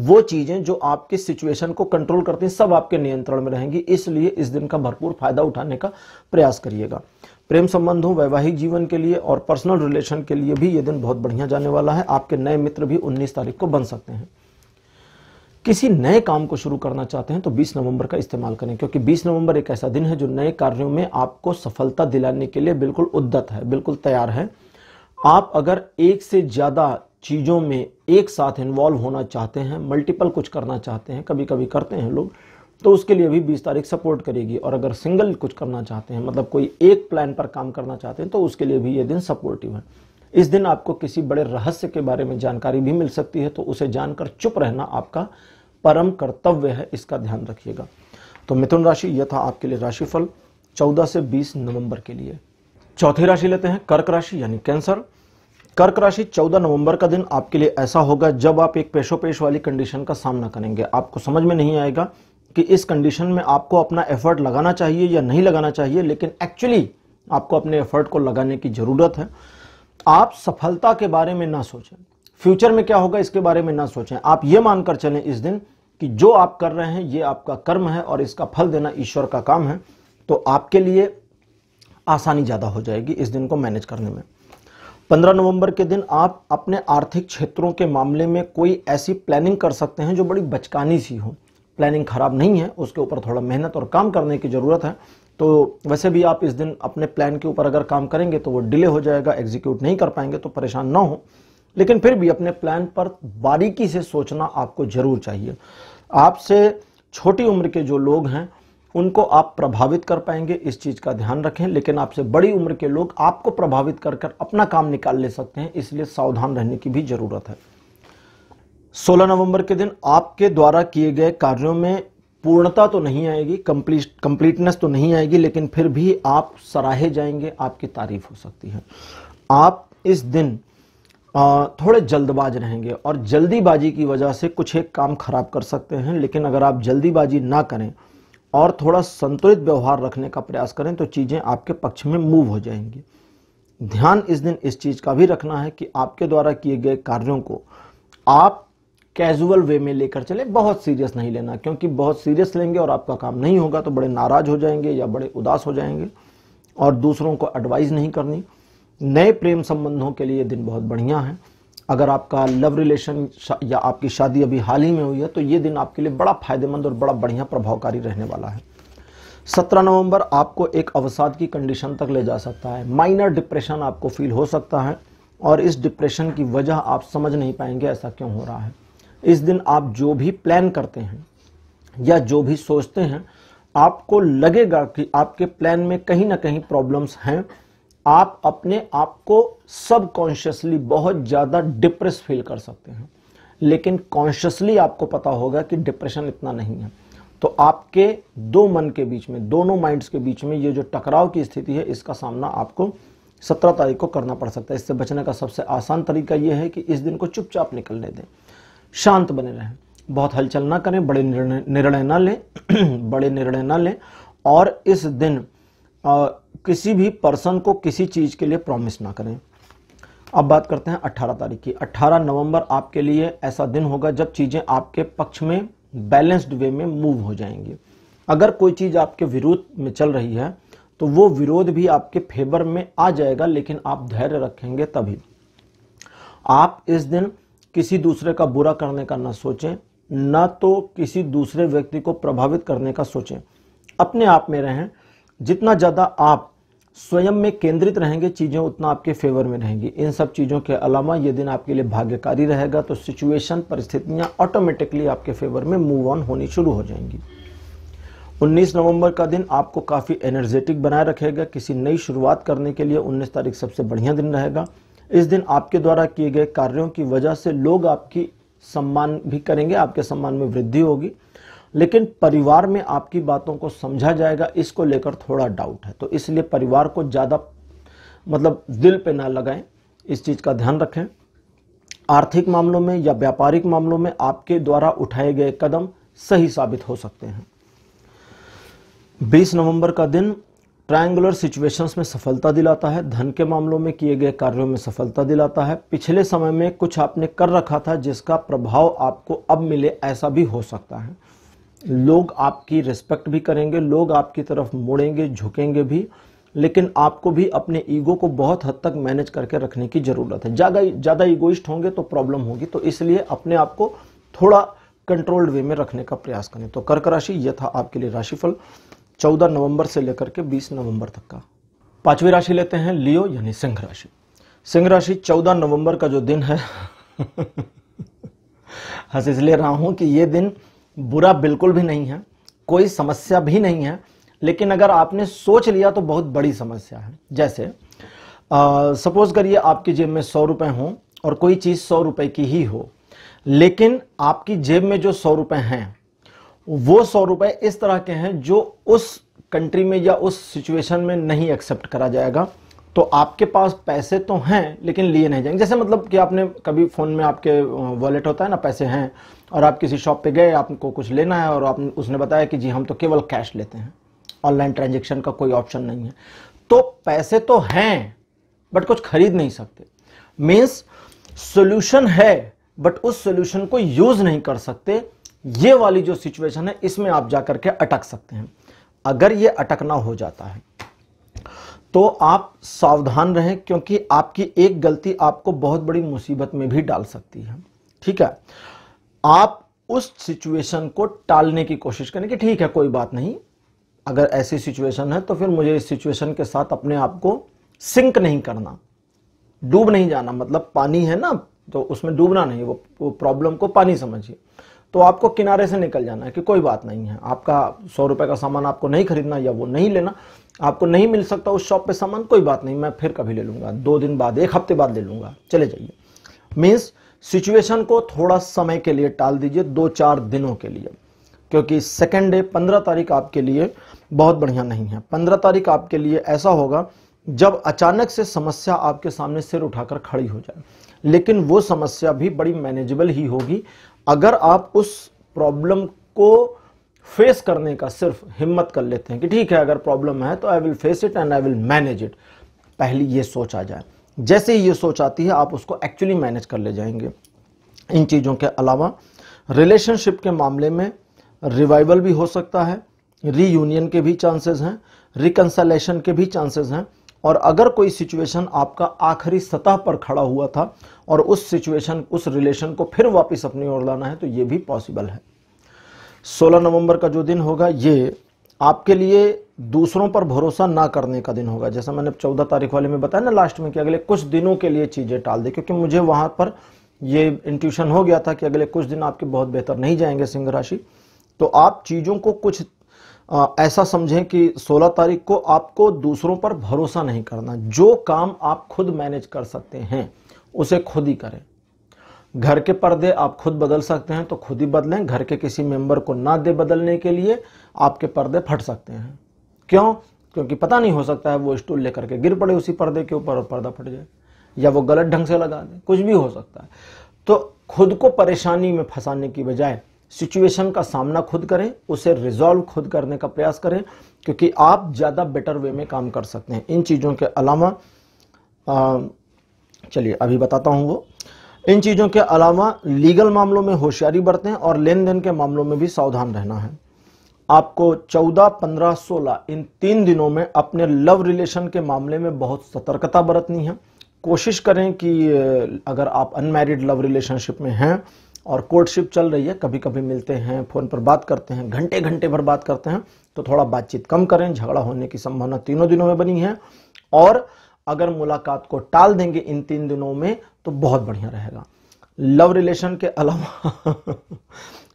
वो चीजें जो आपके सिचुएशन को कंट्रोल करती हैं सब आपके नियंत्रण में रहेंगी इसलिए इस दिन का भरपूर फायदा उठाने का प्रयास करिएगा प्रेम संबंधों वैवाहिक जीवन के लिए और पर्सनल रिलेशन के लिए भी ये दिन बहुत बढ़िया जाने वाला है आपके नए मित्र भी 19 तारीख को बन सकते हैं किसी नए काम को शुरू करना चाहते हैं तो 20 नवंबर का इस्तेमाल करें क्योंकि 20 नवंबर एक ऐसा दिन है जो नए कार्यों में आपको सफलता दिलाने के लिए बिल्कुल उद्दत है बिल्कुल तैयार है आप अगर एक से ज़्यादा चीज़ों में एक साथ इन्वॉल्व होना चाहते हैं मल्टीपल कुछ करना चाहते हैं कभी कभी करते हैं लोग तो उसके लिए भी 20 तारीख सपोर्ट करेगी और अगर सिंगल कुछ करना चाहते हैं मतलब कोई एक प्लान पर काम करना चाहते हैं तो उसके लिए भी ये दिन सपोर्टिव है इस दिन आपको किसी बड़े रहस्य के बारे में जानकारी भी मिल सकती है तो उसे जानकर चुप रहना आपका परम कर्तव्य है इसका ध्यान रखिएगा तो मिथुन राशि यह था आपके लिए राशिफल 14 से 20 नवंबर के लिए चौथी राशि लेते हैं कर्क राशि यानी कैंसर कर्क राशि 14 नवंबर का दिन आपके लिए ऐसा होगा जब आप एक पेशोपेश वाली कंडीशन का सामना करेंगे आपको समझ में नहीं आएगा कि इस कंडीशन में आपको अपना एफर्ट लगाना चाहिए या नहीं लगाना चाहिए लेकिन एक्चुअली आपको अपने एफर्ट को लगाने की ज़रूरत है आप सफलता के बारे में ना सोचें फ्यूचर में क्या होगा इसके बारे में ना सोचें आप ये मानकर चलें इस दिन कि जो आप कर रहे हैं ये आपका कर्म है और इसका फल देना ईश्वर का काम है तो आपके लिए आसानी ज़्यादा हो जाएगी इस दिन को मैनेज करने में 15 नवंबर के दिन आप अपने आर्थिक क्षेत्रों के मामले में कोई ऐसी प्लानिंग कर सकते हैं जो बड़ी बचकानी सी हो प्लानिंग खराब नहीं है उसके ऊपर थोड़ा मेहनत और काम करने की ज़रूरत है तो वैसे भी आप इस दिन अपने प्लान के ऊपर अगर काम करेंगे तो वो डिले हो जाएगा एग्जीक्यूट नहीं कर पाएंगे तो परेशान ना हो लेकिन फिर भी अपने प्लान पर बारीकी से सोचना आपको जरूर चाहिए आपसे छोटी उम्र के जो लोग हैं उनको आप प्रभावित कर पाएंगे इस चीज़ का ध्यान रखें लेकिन आपसे बड़ी उम्र के लोग आपको प्रभावित कर कर अपना काम निकाल ले सकते हैं इसलिए सावधान रहने की भी ज़रूरत है 16 नवंबर के दिन आपके द्वारा किए गए कार्यों में पूर्णता तो नहीं आएगी कंप्लीट कंप्लीटनेस तो नहीं आएगी लेकिन फिर भी आप सराहे जाएंगे आपकी तारीफ हो सकती है आप इस दिन थोड़े जल्दबाज रहेंगे और जल्दीबाजी की वजह से कुछ एक काम खराब कर सकते हैं लेकिन अगर आप जल्दीबाजी ना करें और थोड़ा संतुलित व्यवहार रखने का प्रयास करें तो चीज़ें आपके पक्ष में मूव हो जाएंगी ध्यान इस दिन इस चीज़ का भी रखना है कि आपके द्वारा किए गए कार्यों को आप कैजुअल वे में लेकर चले बहुत सीरियस नहीं लेना क्योंकि बहुत सीरियस लेंगे और आपका काम नहीं होगा तो बड़े नाराज हो जाएंगे या बड़े उदास हो जाएंगे और दूसरों को एडवाइस नहीं करनी नए प्रेम संबंधों के लिए दिन बहुत बढ़िया है अगर आपका लव रिलेशन या आपकी शादी अभी हाल ही में हुई है तो ये दिन आपके लिए बड़ा फायदेमंद और बड़ा बढ़िया प्रभावकारी रहने वाला है सत्रह नवंबर आपको एक अवसाद की कंडीशन तक ले जा सकता है माइनर डिप्रेशन आपको फील हो सकता है और इस डिप्रेशन की वजह आप समझ नहीं पाएंगे ऐसा क्यों हो रहा है इस दिन आप जो भी प्लान करते हैं या जो भी सोचते हैं आपको लगेगा कि आपके प्लान में कहीं ना कहीं प्रॉब्लम्स हैं आप अपने आप को सब कॉन्शियसली बहुत ज़्यादा डिप्रेस फील कर सकते हैं लेकिन कॉन्शियसली आपको पता होगा कि डिप्रेशन इतना नहीं है तो आपके दो मन के बीच में दोनों माइंड्स के बीच में ये जो टकराव की स्थिति है इसका सामना आपको सत्रह तारीख को करना पड़ सकता है इससे बचने का सबसे आसान तरीका यह है कि इस दिन को चुपचाप निकलने दें शांत बने रहें बहुत हलचल ना करें बड़े निर्णय ना लें <clears throat> बड़े निर्णय ना लें और इस दिन आ, किसी भी पर्सन को किसी चीज़ के लिए प्रॉमिस ना करें अब बात करते हैं 18 तारीख की 18 नवंबर आपके लिए ऐसा दिन होगा जब चीज़ें आपके पक्ष में बैलेंस्ड वे में मूव हो जाएंगी अगर कोई चीज़ आपके विरोध में चल रही है तो वो विरोध भी आपके फेवर में आ जाएगा लेकिन आप धैर्य रखेंगे तभी आप इस दिन किसी दूसरे का बुरा करने का ना सोचें ना तो किसी दूसरे व्यक्ति को प्रभावित करने का सोचें अपने आप में रहें जितना ज़्यादा आप स्वयं में केंद्रित रहेंगे चीज़ें उतना आपके फेवर में रहेंगी इन सब चीज़ों के अलावा ये दिन आपके लिए भाग्यकारी रहेगा तो सिचुएशन परिस्थितियां ऑटोमेटिकली आपके फेवर में मूव ऑन होनी शुरू हो जाएंगी 19 नवंबर का दिन आपको काफ़ी एनर्जेटिक बनाए रखेगा किसी नई शुरुआत करने के लिए 19 तारीख सबसे बढ़िया दिन रहेगा इस दिन आपके द्वारा किए गए कार्यों की वजह से लोग आपकी सम्मान भी करेंगे आपके सम्मान में वृद्धि होगी लेकिन परिवार में आपकी बातों को समझा जाएगा इसको लेकर थोड़ा डाउट है तो इसलिए परिवार को ज़्यादा मतलब दिल पे ना लगाएं इस चीज़ का ध्यान रखें आर्थिक मामलों में या व्यापारिक मामलों में आपके द्वारा उठाए गए कदम सही साबित हो सकते हैं 20 नवंबर का दिन ट्रायंगुलर सिचुएशंस में सफलता दिलाता है धन के मामलों में किए गए कार्यों में सफलता दिलाता है पिछले समय में कुछ आपने कर रखा था जिसका प्रभाव आपको अब मिले ऐसा भी हो सकता है लोग आपकी रिस्पेक्ट भी करेंगे लोग आपकी तरफ मुड़ेंगे झुकेंगे भी लेकिन आपको भी अपने ईगो को बहुत हद तक मैनेज करके रखने की ज़रूरत है ज़्यादा ज़्यादा ईगोइस्ट होंगे तो प्रॉब्लम होगी तो इसलिए अपने आप को थोड़ा कंट्रोल्ड वे में रखने का प्रयास करें तो कर्क राशि यह था आपके लिए राशिफल 14 नवंबर से लेकर के 20 नवंबर तक का पांचवी राशि लेते हैं लियो यानी सिंह राशि सिंह राशि 14 नवंबर का जो दिन है <laughs> हंस इसलिए रहा हूं कि ये दिन बुरा बिल्कुल भी नहीं है कोई समस्या भी नहीं है लेकिन अगर आपने सोच लिया तो बहुत बड़ी समस्या है जैसे सपोज करिए आपकी जेब में सौ रुपए हों और कोई चीज़ सौ रुपए की ही हो लेकिन आपकी जेब में जो सौ रुपए हैं वो सौ रुपए इस तरह के हैं जो उस कंट्री में या उस सिचुएशन में नहीं एक्सेप्ट करा जाएगा तो आपके पास पैसे तो हैं लेकिन लिए नहीं जाएंगे जैसे मतलब कि आपने कभी फ़ोन में आपके वॉलेट होता है ना पैसे हैं और आप किसी शॉप पे गए आपको कुछ लेना है और आप उसने बताया कि जी हम तो केवल कैश लेते हैं ऑनलाइन ट्रांजेक्शन का कोई ऑप्शन नहीं है तो पैसे तो हैं बट कुछ खरीद नहीं सकते मीन्स सोल्यूशन है बट उस सोल्यूशन को यूज़ नहीं कर सकते ये वाली जो सिचुएशन है इसमें आप जाकर के अटक सकते हैं अगर ये अटकना हो जाता है तो आप सावधान रहें क्योंकि आपकी एक गलती आपको बहुत बड़ी मुसीबत में भी डाल सकती है ठीक है आप उस सिचुएशन को टालने की कोशिश करें कि ठीक है कोई बात नहीं अगर ऐसी सिचुएशन है तो फिर मुझे इस सिचुएशन के साथ अपने आप को सिंक नहीं करना डूब नहीं जाना मतलब पानी है ना तो उसमें डूबना नहीं वो वो प्रॉब्लम को पानी समझिए तो आपको किनारे से निकल जाना है कि कोई बात नहीं है आपका सौ रुपए का सामान आपको नहीं खरीदना या वो नहीं लेना आपको नहीं मिल सकता उस शॉप पे सामान कोई बात नहीं मैं फिर कभी ले लूंगा दो दिन बाद एक हफ्ते बाद ले लूंगा चले जाइए मीन्स सिचुएशन को थोड़ा समय के लिए टाल दीजिए दो चार दिनों के लिए क्योंकि सेकेंड डे पंद्रह तारीख आपके लिए बहुत बढ़िया नहीं है पंद्रह तारीख आपके लिए ऐसा होगा जब अचानक से समस्या आपके सामने सिर उठाकर खड़ी हो जाए लेकिन वो समस्या भी बड़ी मैनेजेबल ही होगी अगर आप उस प्रॉब्लम को फेस करने का सिर्फ हिम्मत कर लेते हैं कि ठीक है अगर प्रॉब्लम है तो I will face it and I will manage it पहली ये सोच आ जाए जैसे ही ये सोच आती है आप उसको एक्चुअली मैनेज कर ले जाएंगे इन चीज़ों के अलावा रिलेशनशिप के मामले में रिवाइवल भी हो सकता है रीयूनियन के भी चांसेस हैं रिकन्सलेशन के भी चांसेस हैं और अगर कोई सिचुएशन आपका आखिरी सतह पर खड़ा हुआ था और उस सिचुएशन उस रिलेशन को फिर वापस अपनी ओर लाना है तो ये भी पॉसिबल है 16 नवंबर का जो दिन होगा ये आपके लिए दूसरों पर भरोसा ना करने का दिन होगा जैसा मैंने 14 तारीख वाले में बताया ना लास्ट में कि अगले कुछ दिनों के लिए चीज़ें टाल दें क्योंकि मुझे वहां पर ये इंट्यूशन हो गया था कि अगले कुछ दिन आपके बहुत बेहतर नहीं जाएंगे सिंह राशि तो आप चीज़ों को कुछ आ, ऐसा समझें कि 16 तारीख को आपको दूसरों पर भरोसा नहीं करना जो काम आप खुद मैनेज कर सकते हैं उसे खुद ही करें घर के पर्दे आप खुद बदल सकते हैं तो खुद ही बदलें घर के किसी मेंबर को ना दे बदलने के लिए आपके पर्दे फट सकते हैं क्यों क्योंकि पता नहीं हो सकता है वो स्टूल लेकर के गिर पड़े उसी पर्दे के ऊपर और पर्दा फट जाए या वो गलत ढंग से लगा दें कुछ भी हो सकता है तो खुद को परेशानी में फंसाने की बजाय सिचुएशन का सामना खुद करें उसे रिजॉल्व खुद करने का प्रयास करें क्योंकि आप ज़्यादा बेटर वे में काम कर सकते हैं इन चीज़ों के अलावा चलिए अभी बताता हूँ वो इन चीज़ों के अलावा लीगल मामलों में होशियारी बरतें और लेन देन के मामलों में भी सावधान रहना है आपको 14, 15, 16 इन तीन दिनों में अपने लव रिलेशन के मामले में बहुत सतर्कता बरतनी है कोशिश करें कि अगर आप अनमैरिड लव रिलेशनशिप में हैं और कोर्टशिप चल रही है कभी कभी मिलते हैं फ़ोन पर बात करते हैं घंटे घंटे भर बात करते हैं तो थोड़ा बातचीत कम करें झगड़ा होने की संभावना तीनों दिनों में बनी है और अगर मुलाकात को टाल देंगे इन तीन दिनों में तो बहुत बढ़िया रहेगा लव रिलेशन के अलावा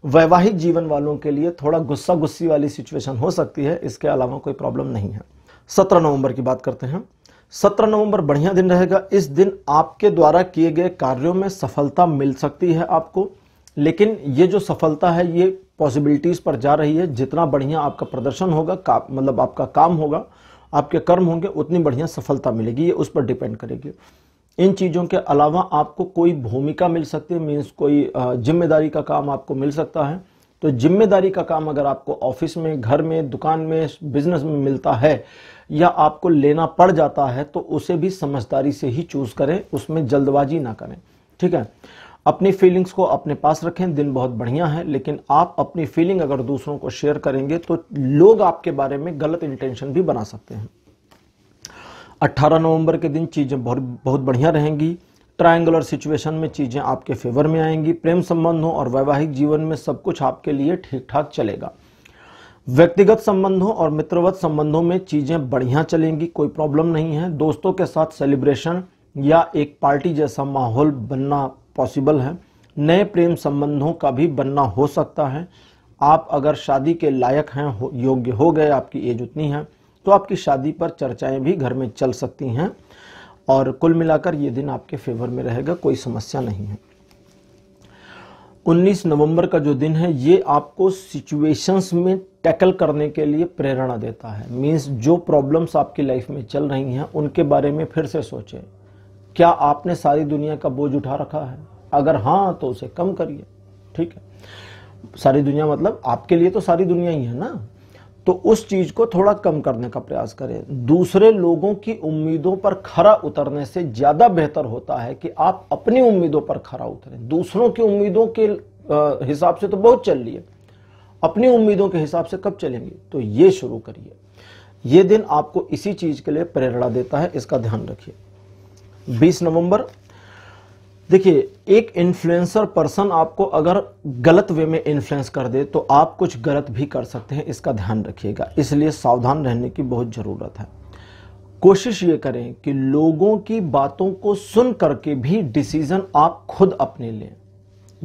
<laughs> वैवाहिक जीवन वालों के लिए थोड़ा गुस्सा गुस्सी वाली सिचुएशन हो सकती है इसके अलावा कोई प्रॉब्लम नहीं है सत्रह नवंबर की बात करते हैं सत्रह नवंबर बढ़िया दिन रहेगा इस दिन आपके द्वारा किए गए कार्यों में सफलता मिल सकती है आपको लेकिन ये जो सफलता है ये पॉसिबिलिटीज पर जा रही है जितना बढ़िया आपका प्रदर्शन होगा का, मतलब आपका काम होगा आपके कर्म होंगे उतनी बढ़िया सफलता मिलेगी ये उस पर डिपेंड करेगी इन चीज़ों के अलावा आपको कोई भूमिका मिल सकती है मीन्स कोई जिम्मेदारी का काम आपको मिल सकता है तो जिम्मेदारी का काम अगर आपको ऑफिस में घर में दुकान में बिजनेस में मिलता है या आपको लेना पड़ जाता है तो उसे भी समझदारी से ही चूज़ करें उसमें जल्दबाजी ना करें ठीक है अपनी फीलिंग्स को अपने पास रखें दिन बहुत बढ़िया है लेकिन आप अपनी फीलिंग अगर दूसरों को शेयर करेंगे तो लोग आपके बारे में गलत इंटेंशन भी बना सकते हैं 18 नवंबर के दिन चीज़ें बहुत बहुत बढ़िया रहेंगी ट्रायंगुलर सिचुएशन में चीज़ें आपके फेवर में आएंगी प्रेम संबंधों और वैवाहिक जीवन में सब कुछ आपके लिए ठीक ठाक चलेगा व्यक्तिगत संबंधों और मित्रवत संबंधों में चीज़ें बढ़िया चलेंगी कोई प्रॉब्लम नहीं है दोस्तों के साथ सेलिब्रेशन या एक पार्टी जैसा माहौल बनना पॉसिबल है नए प्रेम संबंधों का भी बनना हो सकता है आप अगर शादी के लायक हैं योग्य हो गए आपकी एज उतनी है तो आपकी शादी पर चर्चाएं भी घर में चल सकती हैं और कुल मिलाकर ये दिन आपके फेवर में रहेगा कोई समस्या नहीं है 19 नवंबर का जो दिन है ये आपको सिचुएशंस में टैकल करने के लिए प्रेरणा देता है मींस जो प्रॉब्लम्स आपकी लाइफ में चल रही हैं उनके बारे में फिर से सोचें क्या आपने सारी दुनिया का बोझ उठा रखा है अगर हाँ तो उसे कम करिए ठीक है सारी दुनिया मतलब आपके लिए तो सारी दुनिया ही है ना तो उस चीज को थोड़ा कम करने का प्रयास करें दूसरे लोगों की उम्मीदों पर खरा उतरने से ज्यादा बेहतर होता है कि आप अपनी उम्मीदों पर खरा उतरें दूसरों की उम्मीदों के हिसाब से तो बहुत चल है अपनी उम्मीदों के हिसाब से कब चलेंगे तो ये शुरू करिए ये दिन आपको इसी चीज के लिए प्रेरणा देता है इसका ध्यान रखिए 20 नवंबर देखिए एक इन्फ्लुएंसर पर्सन आपको अगर गलत वे में इन्फ्लुएंस कर दे तो आप कुछ गलत भी कर सकते हैं इसका ध्यान रखिएगा इसलिए सावधान रहने की बहुत ज़रूरत है कोशिश ये करें कि लोगों की बातों को सुन करके भी डिसीज़न आप खुद अपने लें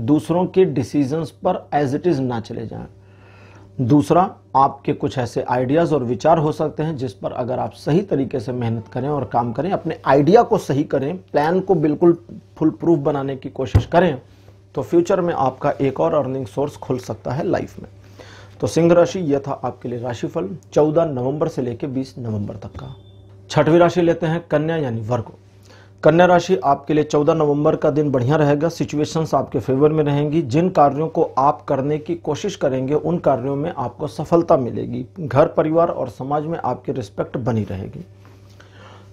दूसरों के डिसीजंस पर एज इट इज़ ना चले जाएं दूसरा आपके कुछ ऐसे आइडियाज़ और विचार हो सकते हैं जिस पर अगर आप सही तरीके से मेहनत करें और काम करें अपने आइडिया को सही करें प्लान को बिल्कुल फुल प्रूफ बनाने की कोशिश करें तो फ्यूचर में आपका एक और अर्निंग सोर्स खुल सकता है लाइफ में तो सिंह राशि यह था आपके लिए राशिफल 14 नवंबर से लेकर 20 नवंबर तक का छठवीं राशि लेते हैं कन्या यानी वर्ग कन्या राशि आपके लिए 14 नवंबर का दिन बढ़िया रहेगा सिचुएशंस आपके फेवर में रहेंगी जिन कार्यों को आप करने की कोशिश करेंगे उन कार्यों में आपको सफलता मिलेगी घर परिवार और समाज में आपकी रिस्पेक्ट बनी रहेगी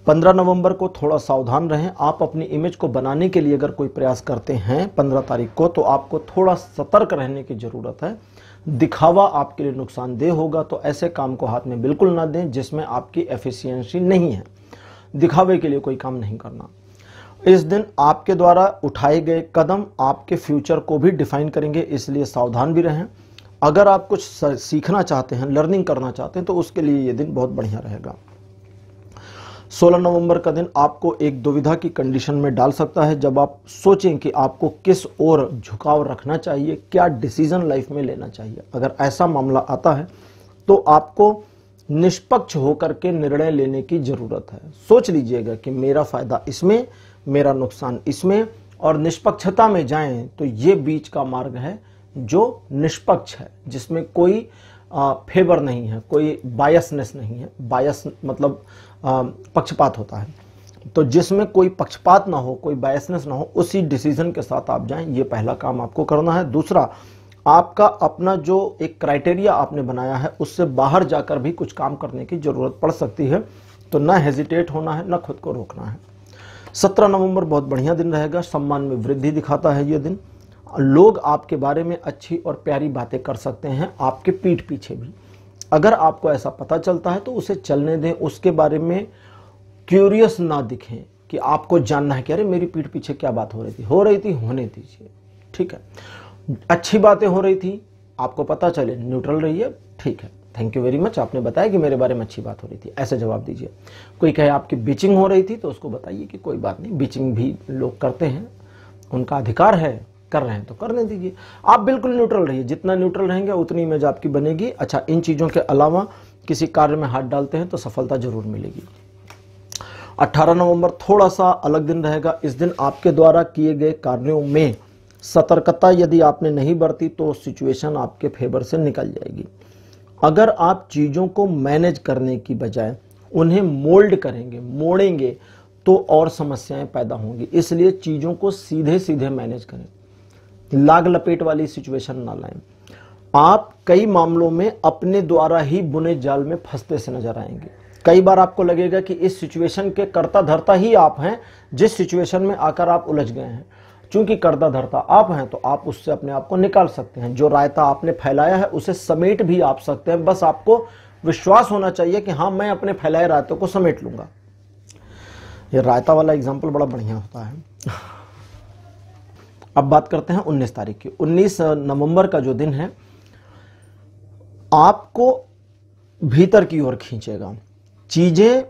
15 नवंबर को थोड़ा सावधान रहें आप अपनी इमेज को बनाने के लिए अगर कोई प्रयास करते हैं पंद्रह तारीख को तो आपको थोड़ा सतर्क रहने की ज़रूरत है दिखावा आपके लिए नुकसानदेह होगा तो ऐसे काम को हाथ में बिल्कुल ना दें जिसमें आपकी एफिशियंसी नहीं है दिखावे के लिए कोई काम नहीं करना इस दिन आपके द्वारा उठाए गए कदम आपके फ्यूचर को भी डिफाइन करेंगे इसलिए सावधान भी रहें अगर आप कुछ सीखना चाहते हैं लर्निंग करना चाहते हैं तो उसके लिए ये दिन बहुत बढ़िया रहेगा 16 नवंबर का दिन आपको एक दुविधा की कंडीशन में डाल सकता है जब आप सोचें कि आपको किस ओर झुकाव रखना चाहिए क्या डिसीजन लाइफ में लेना चाहिए अगर ऐसा मामला आता है तो आपको निष्पक्ष होकर के निर्णय लेने की जरूरत है सोच लीजिएगा कि मेरा फायदा इसमें मेरा नुकसान इसमें और निष्पक्षता में जाएं तो ये बीच का मार्ग है जो निष्पक्ष है जिसमें कोई आ, फेवर नहीं है कोई बायसनेस नहीं है बायस मतलब आ, पक्षपात होता है तो जिसमें कोई पक्षपात ना हो कोई बायसनेस ना हो उसी डिसीजन के साथ आप जाएं ये पहला काम आपको करना है दूसरा आपका अपना जो एक क्राइटेरिया आपने बनाया है उससे बाहर जाकर भी कुछ काम करने की ज़रूरत पड़ सकती है तो ना हेजिटेट होना है ना खुद को रोकना है सत्रह नवंबर बहुत बढ़िया दिन रहेगा सम्मान में वृद्धि दिखाता है ये दिन लोग आपके बारे में अच्छी और प्यारी बातें कर सकते हैं आपके पीठ पीछे भी अगर आपको ऐसा पता चलता है तो उसे चलने दें उसके बारे में क्यूरियस ना दिखें कि आपको जानना है कि अरे मेरी पीठ पीछे क्या बात हो रही थी हो रही थी होने दीजिए ठीक है अच्छी बातें हो रही थी आपको पता चले न्यूट्रल रहिए ठीक है थैंक यू वेरी मच आपने बताया कि मेरे बारे में अच्छी बात हो रही थी ऐसे जवाब दीजिए कोई कहे आपकी बीचिंग हो रही थी तो उसको बताइए कि कोई बात नहीं बीचिंग भी लोग करते हैं उनका अधिकार है कर रहे हैं तो करने दीजिए आप बिल्कुल न्यूट्रल रहिए जितना न्यूट्रल रहेंगे उतनी इमेज आपकी बनेगी अच्छा इन चीज़ों के अलावा किसी कार्य में हाथ डालते हैं तो सफलता जरूर मिलेगी 18 नवंबर थोड़ा सा अलग दिन रहेगा इस दिन आपके द्वारा किए गए कार्यों में सतर्कता यदि आपने नहीं बरती तो सिचुएशन आपके फेवर से निकल जाएगी अगर आप चीज़ों को मैनेज करने की बजाय उन्हें मोल्ड करेंगे मोड़ेंगे तो और समस्याएं पैदा होंगी इसलिए चीज़ों को सीधे सीधे मैनेज करें लाग लपेट वाली सिचुएशन ना लाएं आप कई मामलों में अपने द्वारा ही बुने जाल में फंसते से नजर आएंगे कई बार आपको लगेगा कि इस सिचुएशन के कर्ता धरता ही आप हैं जिस सिचुएशन में आकर आप उलझ गए हैं चूंकि कर्ता धरता आप हैं तो आप उससे अपने आप को निकाल सकते हैं जो रायता आपने फैलाया है उसे समेट भी आप सकते हैं बस आपको विश्वास होना चाहिए कि हाँ मैं अपने फैलाए रायतों को समेट लूंगा ये रायता वाला एग्जाम्पल बड़ा बढ़िया होता है अब बात करते हैं उन्नीस तारीख की उन्नीस नवंबर का जो दिन है आपको भीतर की ओर खींचेगा चीजें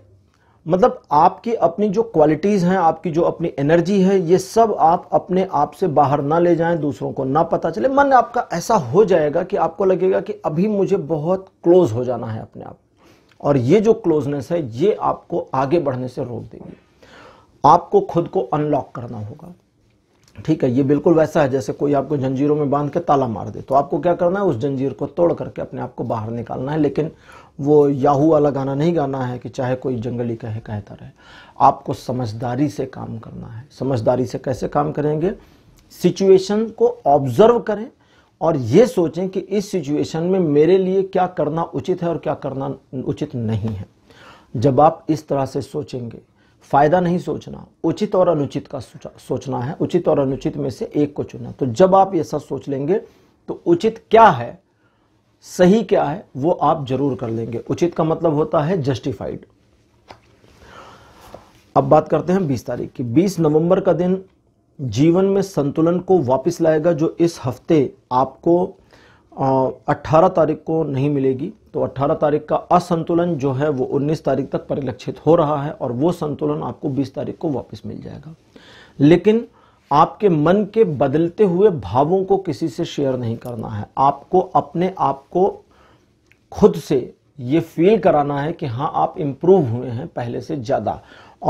मतलब आपकी अपनी जो क्वालिटीज़ हैं आपकी जो अपनी एनर्जी है ये सब आप अपने आप से बाहर ना ले जाएं दूसरों को ना पता चले मन आपका ऐसा हो जाएगा कि आपको लगेगा कि अभी मुझे बहुत क्लोज हो जाना है अपने आप और ये जो क्लोजनेस है ये आपको आगे बढ़ने से रोक देगी आपको खुद को अनलॉक करना होगा ठीक है ये बिल्कुल वैसा है जैसे कोई आपको जंजीरों में बांध के ताला मार दे तो आपको क्या करना है उस जंजीर को तोड़ करके अपने आप को बाहर निकालना है लेकिन वो याहू वाला गाना नहीं गाना है कि चाहे कोई जंगली कहे कहता रहे आपको समझदारी से काम करना है समझदारी से कैसे काम करेंगे सिचुएशन को ऑब्जर्व करें और ये सोचें कि इस सिचुएशन में मेरे लिए क्या करना उचित है और क्या करना उचित नहीं है जब आप इस तरह से सोचेंगे फायदा नहीं सोचना उचित और अनुचित का सोचना है उचित और अनुचित में से एक को चुनना तो जब आप ये सब सोच लेंगे तो उचित क्या है सही क्या है वो आप जरूर कर लेंगे उचित का मतलब होता है जस्टिफाइड अब बात करते हैं 20 तारीख की 20 नवंबर का दिन जीवन में संतुलन को वापस लाएगा जो इस हफ्ते आपको अट्ठारह तारीख को नहीं मिलेगी तो 18 तारीख का असंतुलन जो है वो 19 तारीख तक परिलक्षित हो रहा है और वो संतुलन आपको 20 तारीख को वापस मिल जाएगा लेकिन आपके मन के बदलते हुए भावों को किसी से शेयर नहीं करना है आपको अपने आप को खुद से ये फील कराना है कि हाँ आप इम्प्रूव हुए हैं पहले से ज़्यादा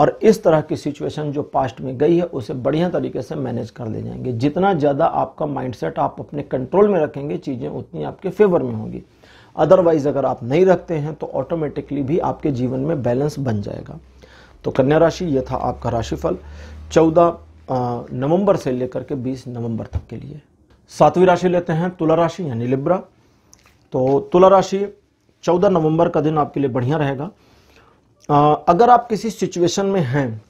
और इस तरह की सिचुएशन जो पास्ट में गई है उसे बढ़िया तरीके से मैनेज कर ले जाएंगे जितना ज़्यादा आपका माइंडसेट आप अपने कंट्रोल में रखेंगे चीज़ें उतनी आपके फेवर में होंगी अदरवाइज अगर आप नहीं रखते हैं तो ऑटोमेटिकली भी आपके जीवन में बैलेंस बन जाएगा तो कन्या राशि यह था आपका राशिफल चौदह नवंबर से लेकर के 20 नवंबर तक के लिए सातवीं राशि लेते हैं तुला राशि यानी लिब्रा तो तुला राशि 14 नवंबर का दिन आपके लिए बढ़िया रहेगा अगर आप किसी सिचुएशन में हैं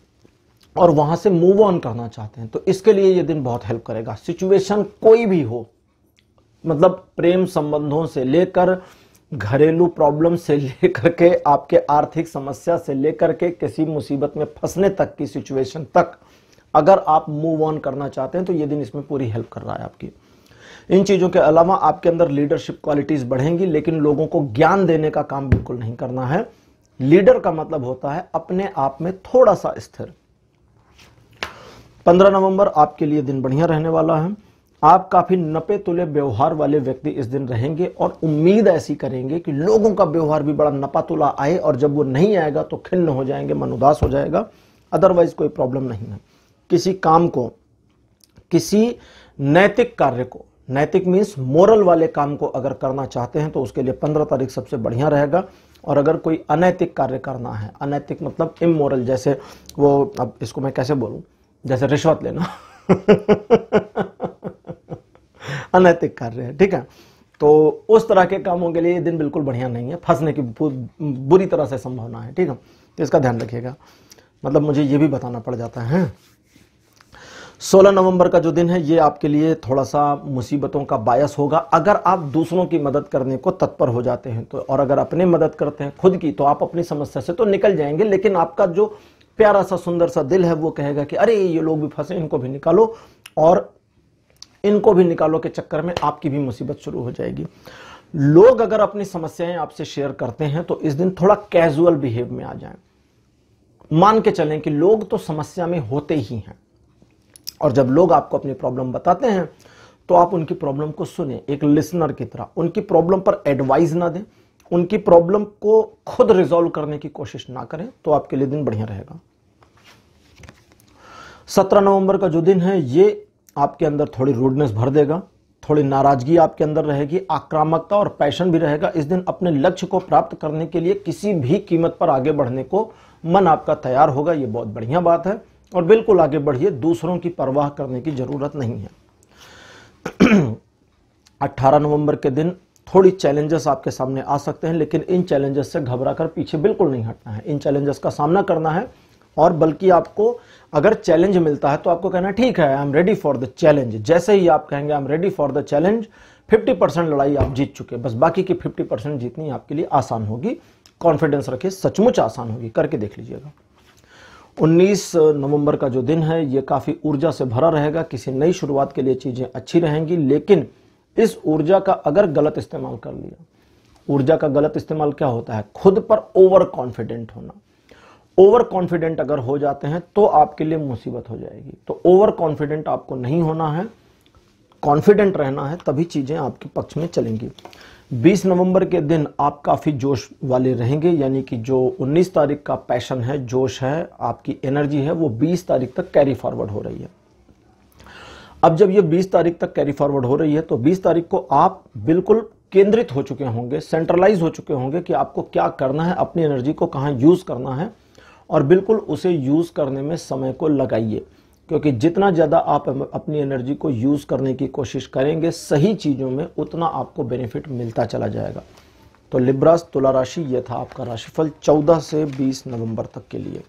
और वहां से मूव ऑन करना चाहते हैं तो इसके लिए ये दिन बहुत हेल्प करेगा सिचुएशन कोई भी हो मतलब प्रेम संबंधों से लेकर घरेलू प्रॉब्लम से <laughs> लेकर के आपके आर्थिक समस्या से लेकर के किसी मुसीबत में फंसने तक की सिचुएशन तक अगर आप मूव ऑन करना चाहते हैं तो ये दिन इसमें पूरी हेल्प कर रहा है आपकी इन चीज़ों के अलावा आपके अंदर लीडरशिप क्वालिटीज़ बढ़ेंगी लेकिन लोगों को ज्ञान देने का काम बिल्कुल नहीं करना है लीडर का मतलब होता है अपने आप में थोड़ा सा स्थिर 15 नवंबर आपके लिए दिन बढ़िया रहने वाला है आप काफी नपे तुले व्यवहार वाले व्यक्ति इस दिन रहेंगे और उम्मीद ऐसी करेंगे कि लोगों का व्यवहार भी बड़ा नपा तुला आए और जब वो नहीं आएगा तो खिन्न हो जाएंगे मन उदास हो जाएगा अदरवाइज कोई प्रॉब्लम नहीं है किसी काम को किसी नैतिक कार्य को नैतिक मीन्स मोरल वाले काम को अगर करना चाहते हैं तो उसके लिए पंद्रह तारीख सबसे बढ़िया रहेगा और अगर कोई अनैतिक कार्य करना है अनैतिक मतलब इमोरल जैसे वो अब इसको मैं कैसे बोलूं जैसे रिश्वत लेना <laughs> अनैतिक कार्य है ठीक है तो उस तरह के कामों के लिए ये दिन बिल्कुल बढ़िया नहीं है फंसने की बुरी तरह से संभावना है ठीक है तो इसका ध्यान रखिएगा मतलब मुझे ये भी बताना पड़ जाता है 16 नवंबर का जो दिन है ये आपके लिए थोड़ा सा मुसीबतों का बायस होगा अगर आप दूसरों की मदद करने को तत्पर हो जाते हैं तो और अगर अपने मदद करते हैं खुद की तो आप अपनी समस्या से तो निकल जाएंगे लेकिन आपका जो प्यारा सा सुंदर सा दिल है वो कहेगा कि अरे ये लोग भी फंसे इनको भी निकालो और इनको भी निकालो के चक्कर में आपकी भी मुसीबत शुरू हो जाएगी लोग अगर अपनी समस्याएं आपसे शेयर करते हैं तो इस दिन थोड़ा कैजुअल बिहेव में आ जाए मान के चलें कि लोग तो समस्या में होते ही हैं और जब लोग आपको अपनी प्रॉब्लम बताते हैं तो आप उनकी प्रॉब्लम को सुने एक लिसनर की तरह उनकी प्रॉब्लम पर एडवाइस ना दें उनकी प्रॉब्लम को खुद रिजोल्व करने की कोशिश ना करें तो आपके लिए दिन बढ़िया रहेगा सत्रह नवंबर का जो दिन है ये आपके अंदर थोड़ी रूडनेस भर देगा थोड़ी नाराजगी आपके अंदर रहेगी आक्रामकता और पैशन भी रहेगा इस दिन अपने लक्ष्य को प्राप्त करने के लिए किसी भी कीमत पर आगे बढ़ने को मन आपका तैयार होगा ये बहुत बढ़िया बात है और बिल्कुल आगे बढ़िए दूसरों की परवाह करने की ज़रूरत नहीं है 18 <clears throat> नवंबर के दिन थोड़ी चैलेंजेस आपके सामने आ सकते हैं लेकिन इन चैलेंजेस से घबरा कर पीछे बिल्कुल नहीं हटना है इन चैलेंजेस का सामना करना है और बल्कि आपको अगर चैलेंज मिलता है तो आपको कहना ठीक है I am ready for the challenge जैसे ही आप कहेंगे I am ready for the challenge 50 percent लड़ाई आप जीत चुके बस बाकी की 50 परसेंट जीतनी आपके लिए आसान होगी कॉन्फिडेंस रखिए सचमुच आसान होगी करके देख लीजिएगा 19 नवंबर का जो दिन है ये काफ़ी ऊर्जा से भरा रहेगा किसी नई शुरुआत के लिए चीज़ें अच्छी रहेंगी लेकिन इस ऊर्जा का अगर गलत इस्तेमाल कर लिया ऊर्जा का गलत इस्तेमाल क्या होता है खुद पर ओवर कॉन्फिडेंट होना ओवर कॉन्फिडेंट अगर हो जाते हैं तो आपके लिए मुसीबत हो जाएगी तो ओवर कॉन्फिडेंट आपको नहीं होना है कॉन्फिडेंट रहना है तभी चीज़ें आपके पक्ष में चलेंगी 20 नवंबर के दिन आप काफ़ी जोश वाले रहेंगे यानी कि जो 19 तारीख का पैशन है जोश है आपकी एनर्जी है वो 20 तारीख तक कैरी फॉरवर्ड हो रही है अब जब ये 20 तारीख तक कैरी फॉरवर्ड हो रही है तो 20 तारीख को आप बिल्कुल केंद्रित हो चुके होंगे सेंट्रलाइज हो चुके होंगे कि आपको क्या करना है अपनी एनर्जी को कहाँ यूज़ करना है और बिल्कुल उसे यूज़ करने में समय को लगाइए क्योंकि जितना ज़्यादा आप अपनी एनर्जी को यूज़ करने की कोशिश करेंगे सही चीज़ों में उतना आपको बेनिफिट मिलता चला जाएगा तो लिब्रास तुला राशि यह था आपका राशिफल 14 से 20 नवंबर तक के लिए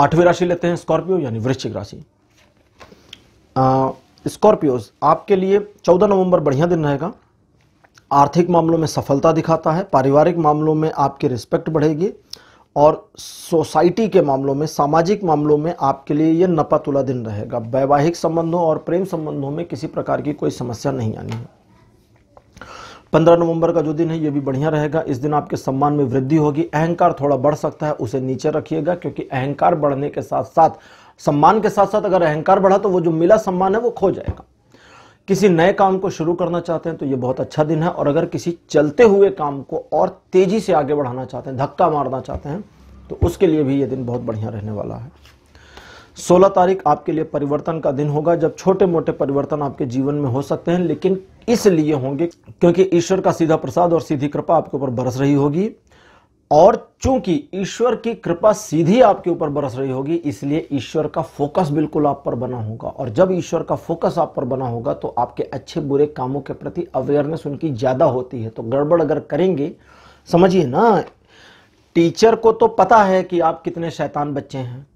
आठवीं राशि लेते हैं स्कॉर्पियो यानी वृश्चिक राशि स्कॉर्पियोज आपके लिए 14 नवंबर बढ़िया दिन रहेगा आर्थिक मामलों में सफलता दिखाता है पारिवारिक मामलों में आपकी रिस्पेक्ट बढ़ेगी और सोसाइटी के मामलों में सामाजिक मामलों में आपके लिए यह नपातुला दिन रहेगा वैवाहिक संबंधों और प्रेम संबंधों में किसी प्रकार की कोई समस्या नहीं आनी है पंद्रह नवंबर का जो दिन है ये भी बढ़िया रहेगा इस दिन आपके सम्मान में वृद्धि होगी अहंकार थोड़ा बढ़ सकता है उसे नीचे रखिएगा क्योंकि अहंकार बढ़ने के साथ साथ सम्मान के साथ साथ अगर अहंकार बढ़ा तो वो जो मिला सम्मान है वो खो जाएगा किसी नए काम को शुरू करना चाहते हैं तो ये बहुत अच्छा दिन है और अगर किसी चलते हुए काम को और तेजी से आगे बढ़ाना चाहते हैं धक्का मारना चाहते हैं तो उसके लिए भी ये दिन बहुत बढ़िया रहने वाला है 16 तारीख आपके लिए परिवर्तन का दिन होगा जब छोटे मोटे परिवर्तन आपके जीवन में हो सकते हैं लेकिन इसलिए होंगे क्योंकि ईश्वर का सीधा प्रसाद और सीधी कृपा आपके ऊपर बरस रही होगी और चूंकि ईश्वर की कृपा सीधी आपके ऊपर बरस रही होगी इसलिए ईश्वर का फोकस बिल्कुल आप पर बना होगा और जब ईश्वर का फोकस आप पर बना होगा तो आपके अच्छे बुरे कामों के प्रति अवेयरनेस उनकी ज़्यादा होती है तो गड़बड़ अगर करेंगे समझिए ना टीचर को तो पता है कि आप कितने शैतान बच्चे हैं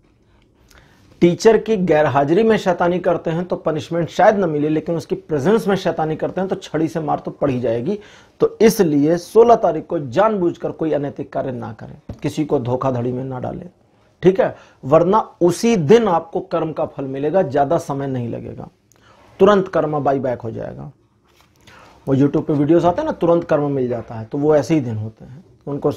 टीचर की गैरहाजिरी में शैतानी करते हैं तो पनिशमेंट शायद ना मिले लेकिन उसकी प्रेजेंस में शैतानी करते हैं तो छड़ी से मार तो पड़ी जाएगी तो इसलिए 16 तारीख को जानबूझकर कोई अनैतिक कार्य ना करें किसी को धोखाधड़ी में ना डालें ठीक है वरना उसी दिन आपको कर्म का फल मिलेगा ज्यादा समय नहीं लगेगा तुरंत कर्म बाई बैक हो जाएगा वो यूट्यूब पे वीडियोस आते हैं ना तुरंत कर्म मिल जाता है तो वो ऐसे ही दिन होते हैं उनको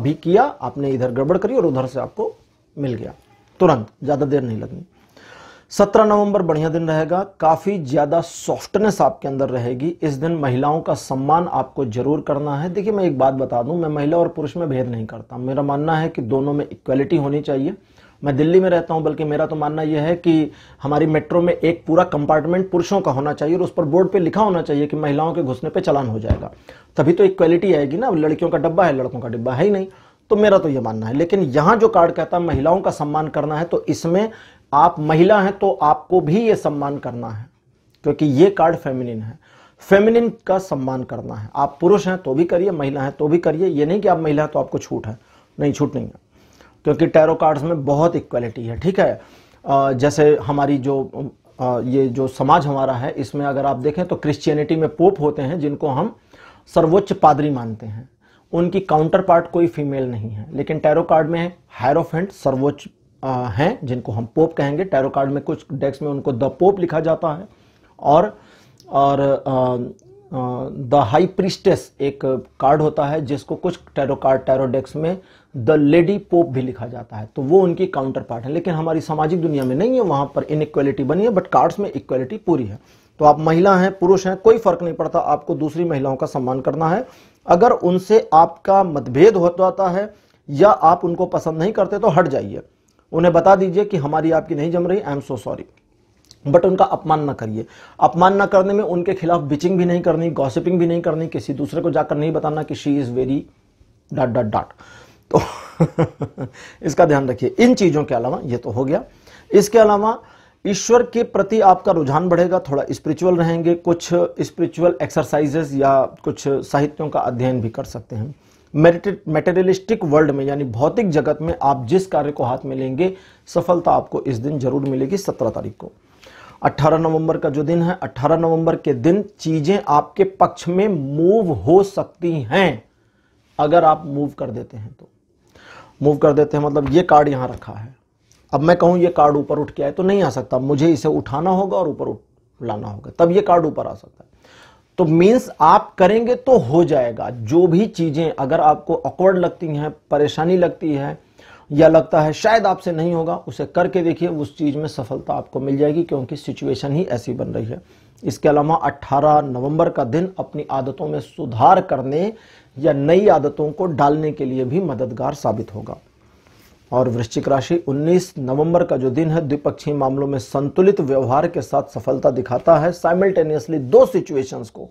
अभी किया आपने इधर गड़बड़ करी और उधर से आपको मिल गया तुरंत ज़्यादा देर नहीं लगनी सत्रह नवंबर बढ़िया दिन रहेगा काफ़ी ज़्यादा सॉफ्टनेस आपके अंदर रहेगी इस दिन महिलाओं का सम्मान आपको जरूर करना है देखिए मैं एक बात बता दूं मैं महिला और पुरुष में भेद नहीं करता मेरा मानना है कि दोनों में इक्वलिटी होनी चाहिए मैं दिल्ली में रहता हूं बल्कि मेरा तो मानना यह है कि हमारी मेट्रो में एक पूरा कंपार्टमेंट पुरुषों का होना चाहिए और उस पर बोर्ड पे लिखा होना चाहिए कि महिलाओं के घुसने पे चलान हो जाएगा तभी तो इक्वलिटी आएगी ना लड़कियों का डब्बा है लड़कों का डिब्बा है ही नहीं तो मेरा तो यह मानना है लेकिन यहां जो कार्ड कहता है महिलाओं का सम्मान करना है तो इसमें आप महिला हैं तो आपको भी यह सम्मान करना है क्योंकि यह कार्ड फेमिनिन है फेमिनिन का सम्मान करना है आप पुरुष हैं तो भी करिए महिला हैं तो भी करिए यह नहीं कि आप महिला हैं तो आपको छूट है नहीं छूट नहीं है क्योंकि टैरो कार्ड्स में बहुत इक्वेलिटी है ठीक है जैसे हमारी जो ये जो समाज हमारा है इसमें अगर आप देखें तो क्रिश्चियनिटी में पोप होते हैं जिनको हम सर्वोच्च पादरी मानते हैं उनकी काउंटर पार्ट कोई फीमेल नहीं है लेकिन टैरो कार्ड में हैरोफेंट सर्वोच्च हैं जिनको हम पोप कहेंगे टैरो कार्ड में कुछ डेक्स में उनको द पोप लिखा जाता है और और द हाई प्रिस्टेस एक कार्ड होता है जिसको कुछ टैरो कार्ड टैरो डेक्स में द लेडी पोप भी लिखा जाता है तो वो उनकी काउंटर पार्ट है लेकिन हमारी सामाजिक दुनिया में नहीं है वहाँ पर इनक्वलिटी बनी है बट कार्ड्स में इक्वलिटी पूरी है तो आप महिला हैं पुरुष हैं कोई फर्क नहीं पड़ता आपको दूसरी महिलाओं का सम्मान करना है अगर उनसे आपका मतभेद हो जाता है या आप उनको पसंद नहीं करते तो हट जाइए उन्हें बता दीजिए कि हमारी आपकी नहीं जम रही I am so sorry but उनका अपमान ना करिए अपमान ना करने में उनके खिलाफ बिचिंग भी नहीं करनी गॉसिपिंग भी नहीं करनी किसी दूसरे को जाकर नहीं बताना कि she is very dot dot dot तो <laughs> इसका ध्यान रखिए इन चीज़ों के अलावा ये तो हो गया इसके अलावा ईश्वर के प्रति आपका रुझान बढ़ेगा थोड़ा स्पिरिचुअल रहेंगे कुछ स्पिरिचुअल एक्सरसाइजेस या कुछ साहित्यों का अध्ययन भी कर सकते हैं मेटेरियलिस्टिक वर्ल्ड में यानी भौतिक जगत में आप जिस कार्य को हाथ में लेंगे सफलता आपको इस दिन जरूर मिलेगी सत्रह तारीख को 18 नवंबर का जो दिन है 18 नवंबर के दिन चीजें आपके पक्ष में मूव हो सकती हैं अगर आप मूव कर देते हैं तो मूव कर देते हैं मतलब ये कार्ड यहां रखा है अब मैं कहूं ये कार्ड ऊपर उठ के आए तो नहीं आ सकता मुझे इसे उठाना होगा और ऊपर लाना होगा तब ये कार्ड ऊपर आ सकता है तो मीन्स आप करेंगे तो हो जाएगा जो भी चीज़ें अगर आपको अकवर्ड लगती हैं परेशानी लगती है या लगता है शायद आपसे नहीं होगा उसे करके देखिए उस चीज़ में सफलता आपको मिल जाएगी क्योंकि सिचुएशन ही ऐसी बन रही है इसके अलावा 18 नवंबर का दिन अपनी आदतों में सुधार करने या नई आदतों को डालने के लिए भी मददगार साबित होगा और वृश्चिक राशि 19 नवंबर का जो दिन है द्विपक्षीय मामलों में संतुलित व्यवहार के साथ सफलता दिखाता है साइमल्टेनियसली दो सिचुएशंस को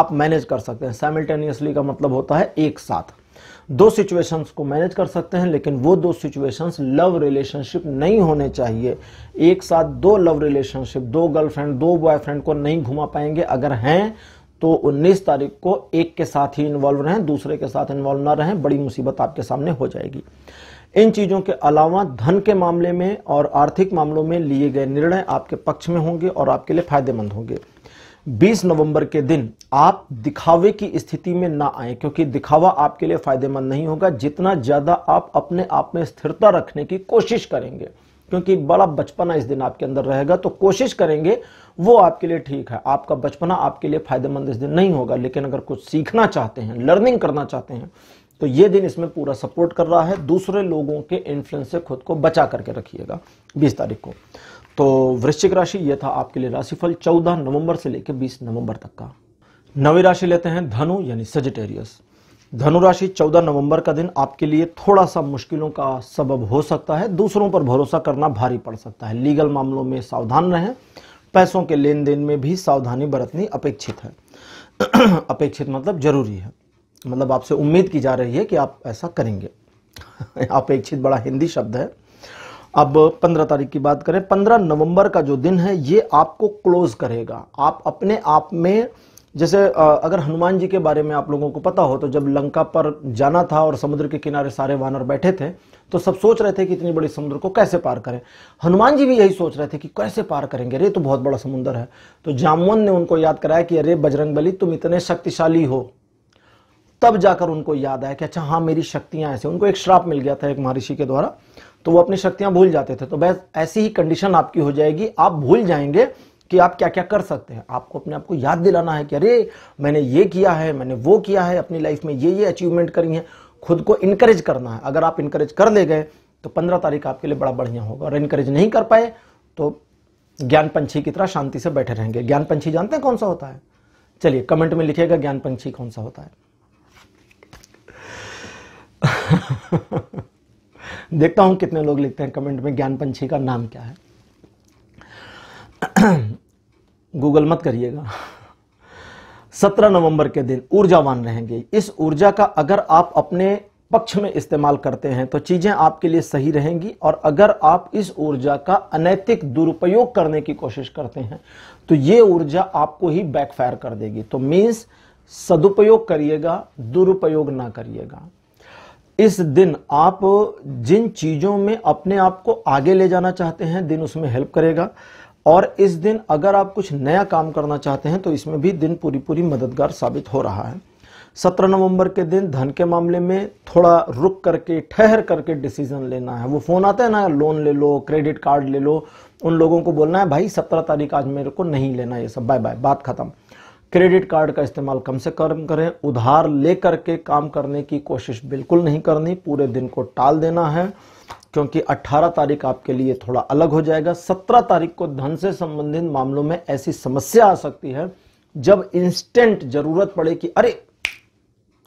आप मैनेज कर सकते हैं साइमल्टेनियसली का मतलब होता है एक साथ दो सिचुएशंस को मैनेज कर सकते हैं लेकिन वो दो सिचुएशंस लव रिलेशनशिप नहीं होने चाहिए एक साथ दो लव रिलेशनशिप दो गर्लफ्रेंड दो बॉयफ्रेंड को नहीं घुमा पाएंगे अगर हैं तो 19 तारीख को एक के साथ ही इन्वॉल्व रहें दूसरे के साथ इन्वॉल्व ना रहें बड़ी मुसीबत आपके सामने हो जाएगी इन चीजों के अलावा धन के मामले में और आर्थिक मामलों में लिए गए निर्णय आपके पक्ष में होंगे और आपके लिए फायदेमंद होंगे 20 नवंबर के दिन आप दिखावे की स्थिति में ना आए क्योंकि दिखावा आपके लिए फायदेमंद नहीं होगा जितना ज्यादा आप अपने आप में स्थिरता रखने की कोशिश करेंगे क्योंकि बड़ा बचपना इस दिन आपके अंदर रहेगा तो कोशिश करेंगे वो आपके लिए ठीक है आपका बचपना आपके लिए फायदेमंद इस दिन नहीं होगा लेकिन अगर कुछ सीखना चाहते हैं लर्निंग करना चाहते हैं तो ये दिन इसमें पूरा सपोर्ट कर रहा है दूसरे लोगों के इन्फ्लुएंस से खुद को बचा करके रखिएगा 20 तारीख को तो वृश्चिक राशि ये था आपके लिए राशिफल 14 नवंबर से लेकर 20 नवंबर तक का नवी राशि लेते हैं धनु यानी सजिटेरियस धनु राशि 14 नवंबर का दिन आपके लिए थोड़ा सा मुश्किलों का सबब हो सकता है दूसरों पर भरोसा करना भारी पड़ सकता है लीगल मामलों में सावधान रहें पैसों के लेन देन में भी सावधानी बरतनी अपेक्षित है <clears throat> अपेक्षित मतलब जरूरी है मतलब आपसे उम्मीद की जा रही है कि आप ऐसा करेंगे अपेक्षित <laughs> बड़ा हिंदी शब्द है अब 15 तारीख की बात करें 15 नवंबर का जो दिन है ये आपको क्लोज करेगा आप अपने आप में जैसे अगर हनुमान जी के बारे में आप लोगों को पता हो तो जब लंका पर जाना था और समुद्र के किनारे सारे वानर बैठे थे तो सब सोच रहे थे कि इतनी बड़ी समुद्र को कैसे पार करें हनुमान जी भी यही सोच रहे थे कि कैसे पार करेंगे अरे तो बहुत बड़ा समुद्र है तो जामवन ने उनको याद कराया कि अरे बजरंग बली तुम इतने शक्तिशाली हो तब जाकर उनको याद आया कि अच्छा हाँ मेरी शक्तियां ऐसे उनको एक श्राप मिल गया था एक महर्षि के द्वारा तो वो अपनी शक्तियां भूल जाते थे तो बस ऐसी ही कंडीशन आपकी हो जाएगी आप भूल जाएंगे कि आप क्या क्या कर सकते हैं आपको अपने आप को याद दिलाना है कि अरे मैंने ये किया है मैंने वो किया है अपनी लाइफ में ये ये अचीवमेंट करी है खुद को इनकरेज करना है अगर आप इनकरेज कर ले गए तो पंद्रह तारीख आपके लिए बड़ा बढ़िया होगा और इनकरेज नहीं कर पाए तो ज्ञान पंछी की तरह शांति से बैठे रहेंगे ज्ञान पंछी जानते हैं कौन सा होता है चलिए कमेंट में लिखेगा ज्ञान पंछी कौन सा होता है <laughs> देखता हूं कितने लोग लिखते हैं कमेंट में ज्ञान पंछी का नाम क्या है <clears throat> गूगल मत करिएगा <laughs> सत्रह नवंबर के दिन ऊर्जावान रहेंगे इस ऊर्जा का अगर आप अपने पक्ष में इस्तेमाल करते हैं तो चीजें आपके लिए सही रहेंगी और अगर आप इस ऊर्जा का अनैतिक दुरुपयोग करने की कोशिश करते हैं तो ये ऊर्जा आपको ही बैकफायर कर देगी तो मीन्स सदुपयोग करिएगा दुरुपयोग ना करिएगा इस दिन आप जिन चीज़ों में अपने आप को आगे ले जाना चाहते हैं दिन उसमें हेल्प करेगा और इस दिन अगर आप कुछ नया काम करना चाहते हैं तो इसमें भी दिन पूरी पूरी मददगार साबित हो रहा है सत्रह नवंबर के दिन धन के मामले में थोड़ा रुक करके ठहर करके डिसीजन लेना है वो फ़ोन आता है ना लोन ले लो क्रेडिट कार्ड ले लो उन लोगों को बोलना है भाई सत्रह तारीख आज मेरे को नहीं लेना ये सब बाय बाय बात खत्म क्रेडिट कार्ड का इस्तेमाल कम से कम करें उधार ले करके काम करने की कोशिश बिल्कुल नहीं करनी पूरे दिन को टाल देना है क्योंकि 18 तारीख आपके लिए थोड़ा अलग हो जाएगा 17 तारीख को धन से संबंधित मामलों में ऐसी समस्या आ सकती है जब इंस्टेंट जरूरत पड़े कि अरे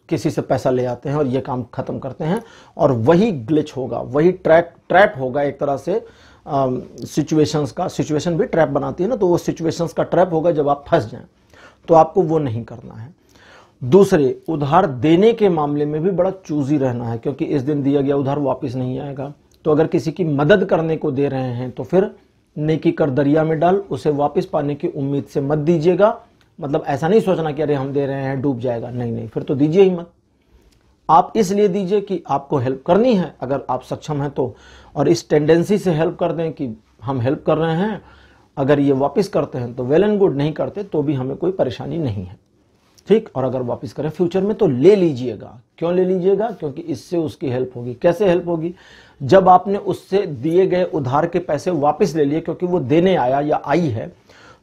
किसी से पैसा ले आते हैं और ये काम खत्म करते हैं और वही ग्लिच होगा वही ट्रैक ट्रैप होगा एक तरह से सिचुएशंस का सिचुएशन भी ट्रैप बनाती है ना तो वो सिचुएशंस का ट्रैप होगा जब आप फंस जाएं तो आपको वो नहीं करना है दूसरे उधार देने के मामले में भी बड़ा चूजी रहना है क्योंकि इस दिन दिया गया उधार वापस नहीं आएगा तो अगर किसी की मदद करने को दे रहे हैं तो फिर नेकी कर दरिया में डाल उसे वापस पाने की उम्मीद से मत दीजिएगा मतलब ऐसा नहीं सोचना कि अरे हम दे रहे हैं डूब जाएगा नहीं नहीं फिर तो दीजिए ही मत आप इसलिए दीजिए कि आपको हेल्प करनी है अगर आप सक्षम हैं तो और इस टेंडेंसी से हेल्प कर दें कि हम हेल्प कर रहे हैं अगर ये वापस करते हैं तो वेल एंड गुड नहीं करते तो भी हमें कोई परेशानी नहीं है ठीक और अगर वापस करें फ्यूचर में तो ले लीजिएगा क्यों ले लीजिएगा क्योंकि इससे उसकी हेल्प होगी कैसे हेल्प होगी जब आपने उससे दिए गए उधार के पैसे वापस ले लिए क्योंकि वो देने आया या आई है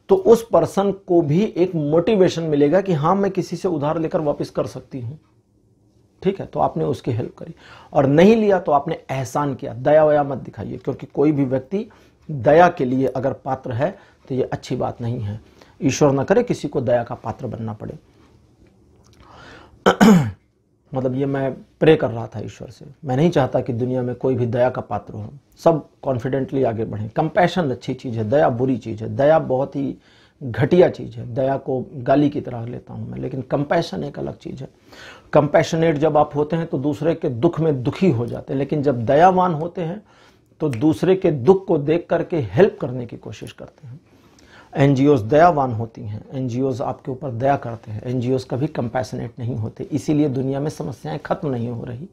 तो उस पर्सन को भी एक मोटिवेशन मिलेगा कि हाँ मैं किसी से उधार लेकर वापस कर सकती हूँ ठीक है तो आपने उसकी हेल्प करी और नहीं लिया तो आपने एहसान किया दया वया मत दिखाइए क्योंकि कोई भी व्यक्ति दया के लिए अगर पात्र है तो ये अच्छी बात नहीं है ईश्वर न करे किसी को दया का पात्र बनना पड़े <clears throat> मतलब ये मैं प्रे कर रहा था ईश्वर से मैं नहीं चाहता कि दुनिया में कोई भी दया का पात्र हो सब कॉन्फिडेंटली आगे बढ़े कंपैशन अच्छी चीज़ है दया बुरी चीज़ है दया बहुत ही घटिया चीज़ है दया को गाली की तरह लेता हूँ मैं लेकिन कंपैशन एक अलग चीज़ है कंपैशनेट जब आप होते हैं तो दूसरे के दुख में दुखी हो जाते हैं लेकिन जब दयावान होते हैं तो दूसरे के दुख को देख करके हेल्प करने की कोशिश करते हैं एन दयावान होती हैं एन आपके ऊपर दया करते हैं एन कभी कंपैसनेट नहीं होते इसीलिए दुनिया में समस्याएं खत्म नहीं हो रही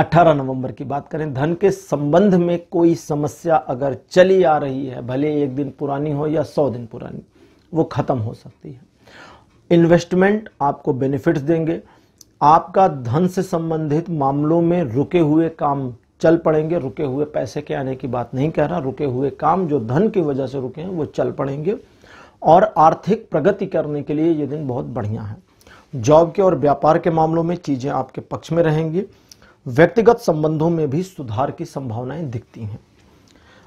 18 <laughs> नवंबर की बात करें धन के संबंध में कोई समस्या अगर चली आ रही है भले एक दिन पुरानी हो या सौ दिन पुरानी वो खत्म हो सकती है इन्वेस्टमेंट आपको बेनिफिट्स देंगे आपका धन से संबंधित मामलों में रुके हुए काम चल पड़ेंगे रुके हुए पैसे के आने की बात नहीं कह रहा रुके हुए काम जो धन की वजह से रुके हैं वो चल पड़ेंगे और आर्थिक प्रगति करने के लिए ये दिन बहुत बढ़िया है जॉब के और व्यापार के मामलों में चीज़ें आपके पक्ष में रहेंगी व्यक्तिगत संबंधों में भी सुधार की संभावनाएं दिखती हैं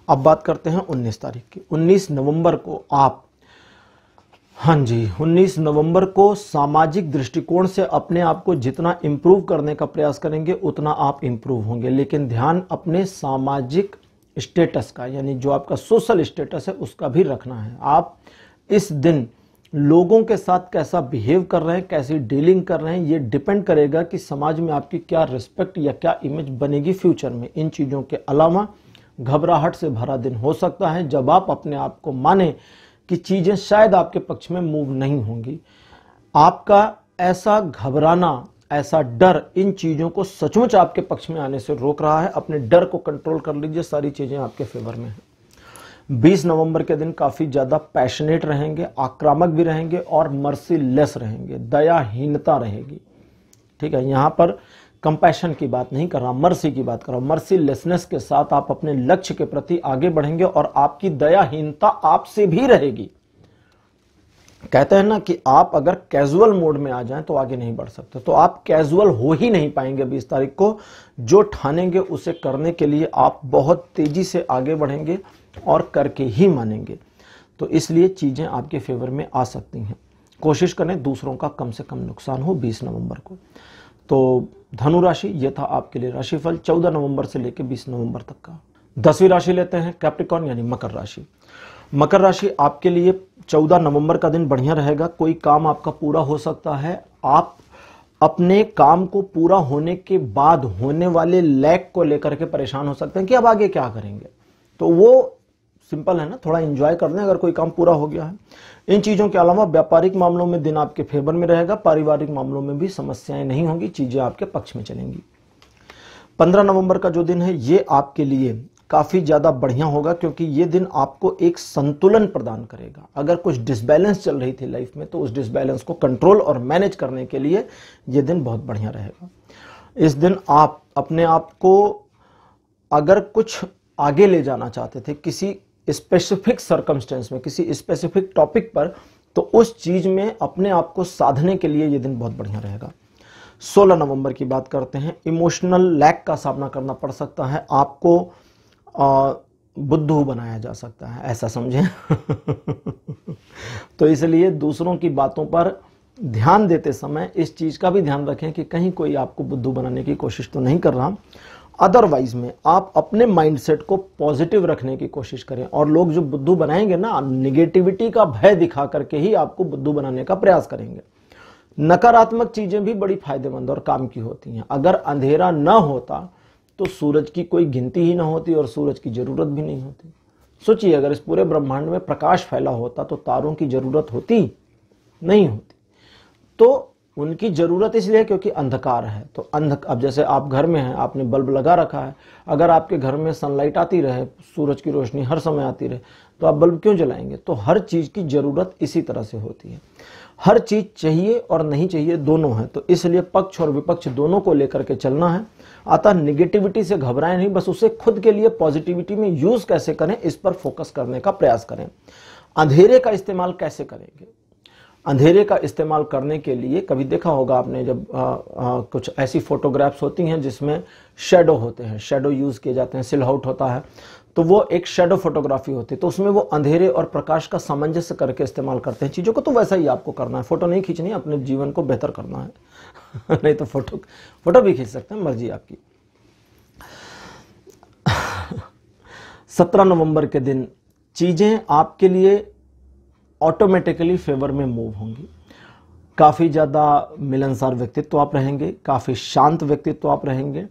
अब बात करते हैं 19 तारीख की 19 नवंबर को आप हाँ जी 19 नवंबर को सामाजिक दृष्टिकोण से अपने आप को जितना इम्प्रूव करने का प्रयास करेंगे उतना आप इम्प्रूव होंगे लेकिन ध्यान अपने सामाजिक स्टेटस का यानी जो आपका सोशल स्टेटस है उसका भी रखना है आप इस दिन लोगों के साथ कैसा बिहेव कर रहे हैं कैसी डीलिंग कर रहे हैं ये डिपेंड करेगा कि समाज में आपकी क्या रिस्पेक्ट या क्या इमेज बनेगी फ्यूचर में इन चीज़ों के अलावा घबराहट से भरा दिन हो सकता है जब आप अपने आप को माने कि चीज़ें शायद आपके पक्ष में मूव नहीं होंगी आपका ऐसा घबराना ऐसा डर इन चीज़ों को सचमुच आपके पक्ष में आने से रोक रहा है अपने डर को कंट्रोल कर लीजिए सारी चीज़ें आपके फेवर में है 20 नवंबर के दिन काफ़ी ज़्यादा पैशनेट रहेंगे आक्रामक भी रहेंगे और मर्सीलेस रहेंगे दयाहीनता रहेगी ठीक है यहां पर कंपैशन की बात नहीं कर रहा मर्सी की बात कर रहा हूं लेसनेस के साथ आप अपने लक्ष्य के प्रति आगे बढ़ेंगे और आपकी दयाहीनता आपसे भी रहेगी कहते हैं ना कि आप अगर कैजुअल मोड में आ जाएं तो आगे नहीं बढ़ सकते तो आप कैजुअल हो ही नहीं पाएंगे बीस तारीख को जो ठानेंगे उसे करने के लिए आप बहुत तेजी से आगे बढ़ेंगे और करके ही मानेंगे तो इसलिए चीज़ें आपके फेवर में आ सकती हैं कोशिश करें दूसरों का कम से कम नुकसान हो बीस नवंबर को तो धनु राशि यह था आपके लिए राशिफल 14 नवंबर से लेकर 20 नवंबर तक का दसवीं राशि लेते हैं कैप्टिकॉन यानी मकर राशि मकर राशि आपके लिए 14 नवंबर का दिन बढ़िया रहेगा कोई काम आपका पूरा हो सकता है आप अपने काम को पूरा होने के बाद होने वाले लैक को लेकर के परेशान हो सकते हैं कि अब आगे क्या करेंगे तो वो सिंपल है ना थोड़ा इंजॉय कर लें अगर कोई काम पूरा हो गया है इन चीज़ों के अलावा व्यापारिक मामलों में दिन आपके फेवर में रहेगा पारिवारिक मामलों में भी समस्याएं नहीं होंगी चीज़ें आपके पक्ष में चलेंगी पंद्रह नवंबर का जो दिन है ये आपके लिए काफ़ी ज़्यादा बढ़िया होगा क्योंकि ये दिन आपको एक संतुलन प्रदान करेगा अगर कुछ डिसबैलेंस चल रही थी लाइफ में तो उस डिसबैलेंस को कंट्रोल और मैनेज करने के लिए ये दिन बहुत बढ़िया रहेगा इस दिन आप अपने आप को अगर कुछ आगे ले जाना चाहते थे किसी स्पेसिफिक सर्कमस्टेंस में किसी स्पेसिफिक टॉपिक पर तो उस चीज में अपने आप को साधने के लिए ये दिन बहुत बढ़िया रहेगा 16 नवंबर की बात करते हैं इमोशनल लैक का सामना करना पड़ सकता है आपको बुद्धू बनाया जा सकता है ऐसा समझें <laughs> तो इसलिए दूसरों की बातों पर ध्यान देते समय इस चीज़ का भी ध्यान रखें कि कहीं कोई आपको बुद्धू बनाने की कोशिश तो नहीं कर रहा अदरवाइज में आप अपने माइंडसेट को पॉजिटिव रखने की कोशिश करें और लोग जो बुद्धू बनाएंगे ना निगेटिविटी का भय दिखा करके ही आपको बुद्धू बनाने का प्रयास करेंगे नकारात्मक चीजें भी बड़ी फायदेमंद और काम की होती हैं अगर अंधेरा न होता तो सूरज की कोई गिनती ही ना होती और सूरज की जरूरत भी नहीं होती सोचिए अगर इस पूरे ब्रह्मांड में प्रकाश फैला होता तो तारों की जरूरत होती नहीं होती तो उनकी ज़रूरत इसलिए क्योंकि अंधकार है तो अंध अब जैसे आप घर में हैं आपने बल्ब लगा रखा है अगर आपके घर में सनलाइट आती रहे सूरज की रोशनी हर समय आती रहे तो आप बल्ब क्यों जलाएंगे तो हर चीज़ की ज़रूरत इसी तरह से होती है हर चीज़ चाहिए और नहीं चाहिए दोनों है तो इसलिए पक्ष और विपक्ष दोनों को लेकर के चलना है अतः निगेटिविटी से घबराएं नहीं बस उसे खुद के लिए पॉजिटिविटी में यूज़ कैसे करें इस पर फोकस करने का प्रयास करें अंधेरे का इस्तेमाल कैसे करेंगे अंधेरे का इस्तेमाल करने के लिए कभी देखा होगा आपने जब आ, आ, कुछ ऐसी फोटोग्राफ्स होती हैं जिसमें शेडो होते हैं शेडो यूज़ किए जाते हैं सिलआउट होता है तो वो एक शेडो फोटोग्राफी होती है तो उसमें वो अंधेरे और प्रकाश का सामंजस्य करके इस्तेमाल करते हैं चीज़ों को तो वैसा ही आपको करना है फ़ोटो नहीं खींचनी अपने जीवन को बेहतर करना है <laughs> नहीं तो फोटो फोटो भी खींच सकते हैं मर्जी आपकी <laughs> सत्रह नवंबर के दिन चीज़ें आपके लिए ऑटोमेटिकली फेवर में मूव होंगी काफ़ी ज़्यादा मिलनसार व्यक्तित्व तो आप रहेंगे काफ़ी शांत व्यक्तित्व तो आप रहेंगे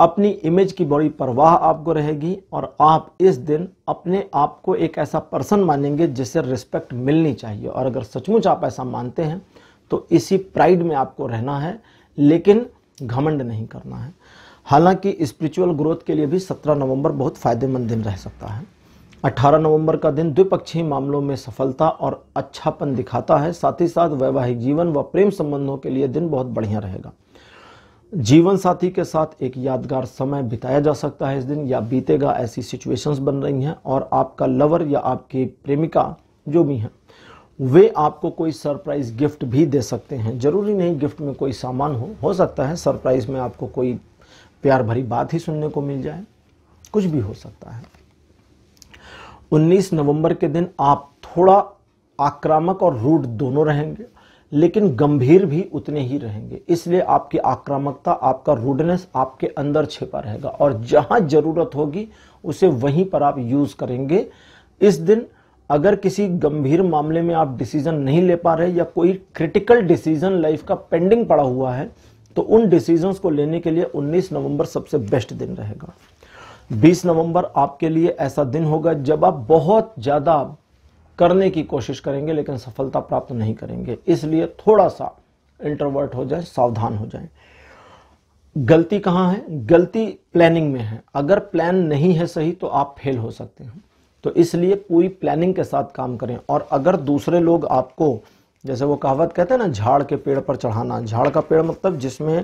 अपनी इमेज की बड़ी परवाह आपको रहेगी और आप इस दिन अपने आप को एक ऐसा पर्सन मानेंगे जिसे रिस्पेक्ट मिलनी चाहिए और अगर सचमुच आप ऐसा मानते हैं तो इसी प्राइड में आपको रहना है लेकिन घमंड नहीं करना है हालांकि स्पिरिचुअल ग्रोथ के लिए भी 17 नवंबर बहुत फायदेमंद दिन रह सकता है 18 नवंबर का दिन द्विपक्षीय मामलों में सफलता और अच्छापन दिखाता है साथ ही साथ वैवाहिक जीवन व प्रेम संबंधों के लिए दिन बहुत बढ़िया रहेगा जीवन साथी के साथ एक यादगार समय बिताया जा सकता है इस दिन या बीतेगा ऐसी सिचुएशंस बन रही हैं और आपका लवर या आपकी प्रेमिका जो भी हैं वे आपको कोई सरप्राइज गिफ्ट भी दे सकते हैं जरूरी नहीं गिफ्ट में कोई सामान हो हो सकता है सरप्राइज में आपको कोई प्यार भरी बात ही सुनने को मिल जाए कुछ भी हो सकता है 19 नवंबर के दिन आप थोड़ा आक्रामक और रूड दोनों रहेंगे लेकिन गंभीर भी उतने ही रहेंगे इसलिए आपकी आक्रामकता आपका रूडनेस आपके अंदर छिपा रहेगा और जहां जरूरत होगी उसे वहीं पर आप यूज करेंगे इस दिन अगर किसी गंभीर मामले में आप डिसीजन नहीं ले पा रहे या कोई क्रिटिकल डिसीजन लाइफ का पेंडिंग पड़ा हुआ है तो उन डिसीजंस को लेने के लिए 19 नवंबर सबसे बेस्ट दिन रहेगा 20 नवंबर आपके लिए ऐसा दिन होगा जब आप बहुत ज़्यादा करने की कोशिश करेंगे लेकिन सफलता प्राप्त नहीं करेंगे इसलिए थोड़ा सा इंटरवर्ट हो जाए सावधान हो जाए गलती कहाँ है गलती प्लानिंग में है अगर प्लान नहीं है सही तो आप फेल हो सकते हैं तो इसलिए पूरी प्लानिंग के साथ काम करें और अगर दूसरे लोग आपको जैसे वो कहावत कहते हैं ना झाड़ के पेड़ पर चढ़ाना झाड़ का पेड़ मतलब जिसमें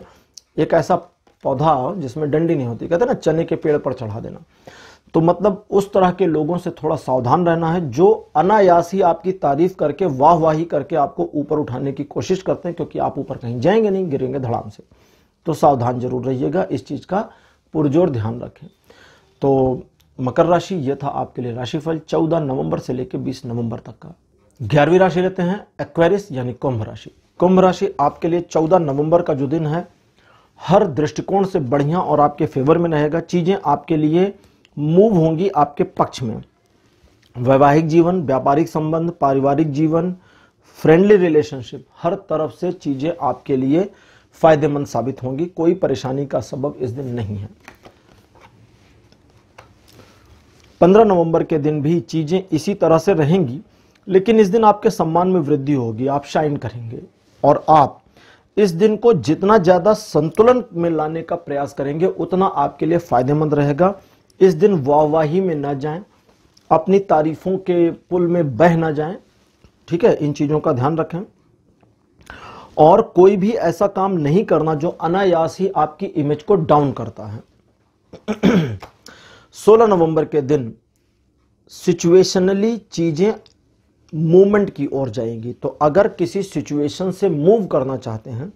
एक ऐसा पौधा जिसमें डंडी नहीं होती कहते ना चने के पेड़ पर चढ़ा देना तो मतलब उस तरह के लोगों से थोड़ा सावधान रहना है जो अनायास ही आपकी तारीफ करके वाह वाही करके आपको ऊपर उठाने की कोशिश करते हैं क्योंकि आप ऊपर कहीं जाएंगे नहीं गिरेंगे धड़ाम से तो सावधान जरूर रहिएगा इस चीज़ का पुरजोर ध्यान रखें तो मकर राशि यह था आपके लिए राशिफल 14 नवंबर से लेकर 20 नवंबर तक का ग्यारहवीं राशि लेते हैं एक्वेरिस यानी कुंभ राशि कुंभ राशि आपके लिए 14 नवंबर का जो दिन है हर दृष्टिकोण से बढ़िया और आपके फेवर में रहेगा चीज़ें आपके लिए मूव होंगी आपके पक्ष में वैवाहिक जीवन व्यापारिक संबंध पारिवारिक जीवन फ्रेंडली रिलेशनशिप हर तरफ से चीज़ें आपके लिए फायदेमंद साबित होंगी कोई परेशानी का सबब इस दिन नहीं है 15 नवंबर के दिन भी चीज़ें इसी तरह से रहेंगी लेकिन इस दिन आपके सम्मान में वृद्धि होगी आप शाइन करेंगे और आप इस दिन को जितना ज्यादा संतुलन में लाने का प्रयास करेंगे उतना आपके लिए फायदेमंद रहेगा इस दिन वाहवाही में ना जाएं अपनी तारीफों के पुल में बह ना जाएं ठीक है इन चीजों का ध्यान रखें और कोई भी ऐसा काम नहीं करना जो अनायास ही आपकी इमेज को डाउन करता है 16 <clears throat> नवंबर के दिन सिचुएशनली चीजें मूवमेंट की ओर जाएगी तो अगर किसी सिचुएशन से मूव करना चाहते हैं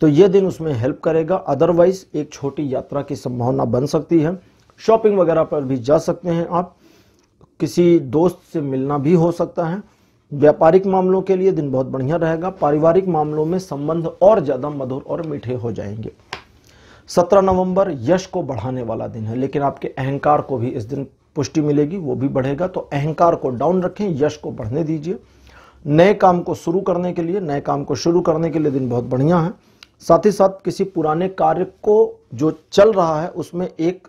तो यह दिन उसमें हेल्प करेगा अदरवाइज एक छोटी यात्रा की संभावना बन सकती है शॉपिंग वगैरह पर भी जा सकते हैं आप किसी दोस्त से मिलना भी हो सकता है व्यापारिक मामलों के लिए दिन बहुत बढ़िया रहेगा पारिवारिक मामलों में संबंध और ज़्यादा मधुर और मीठे हो जाएंगे सत्रह नवंबर यश को बढ़ाने वाला दिन है लेकिन आपके अहंकार को भी इस दिन पुष्टि मिलेगी वो भी बढ़ेगा तो अहंकार को डाउन रखें यश को बढ़ने दीजिए नए काम को शुरू करने के लिए नए काम को शुरू करने के लिए दिन बहुत बढ़िया है साथ ही साथ किसी पुराने कार्य को जो चल रहा है उसमें एक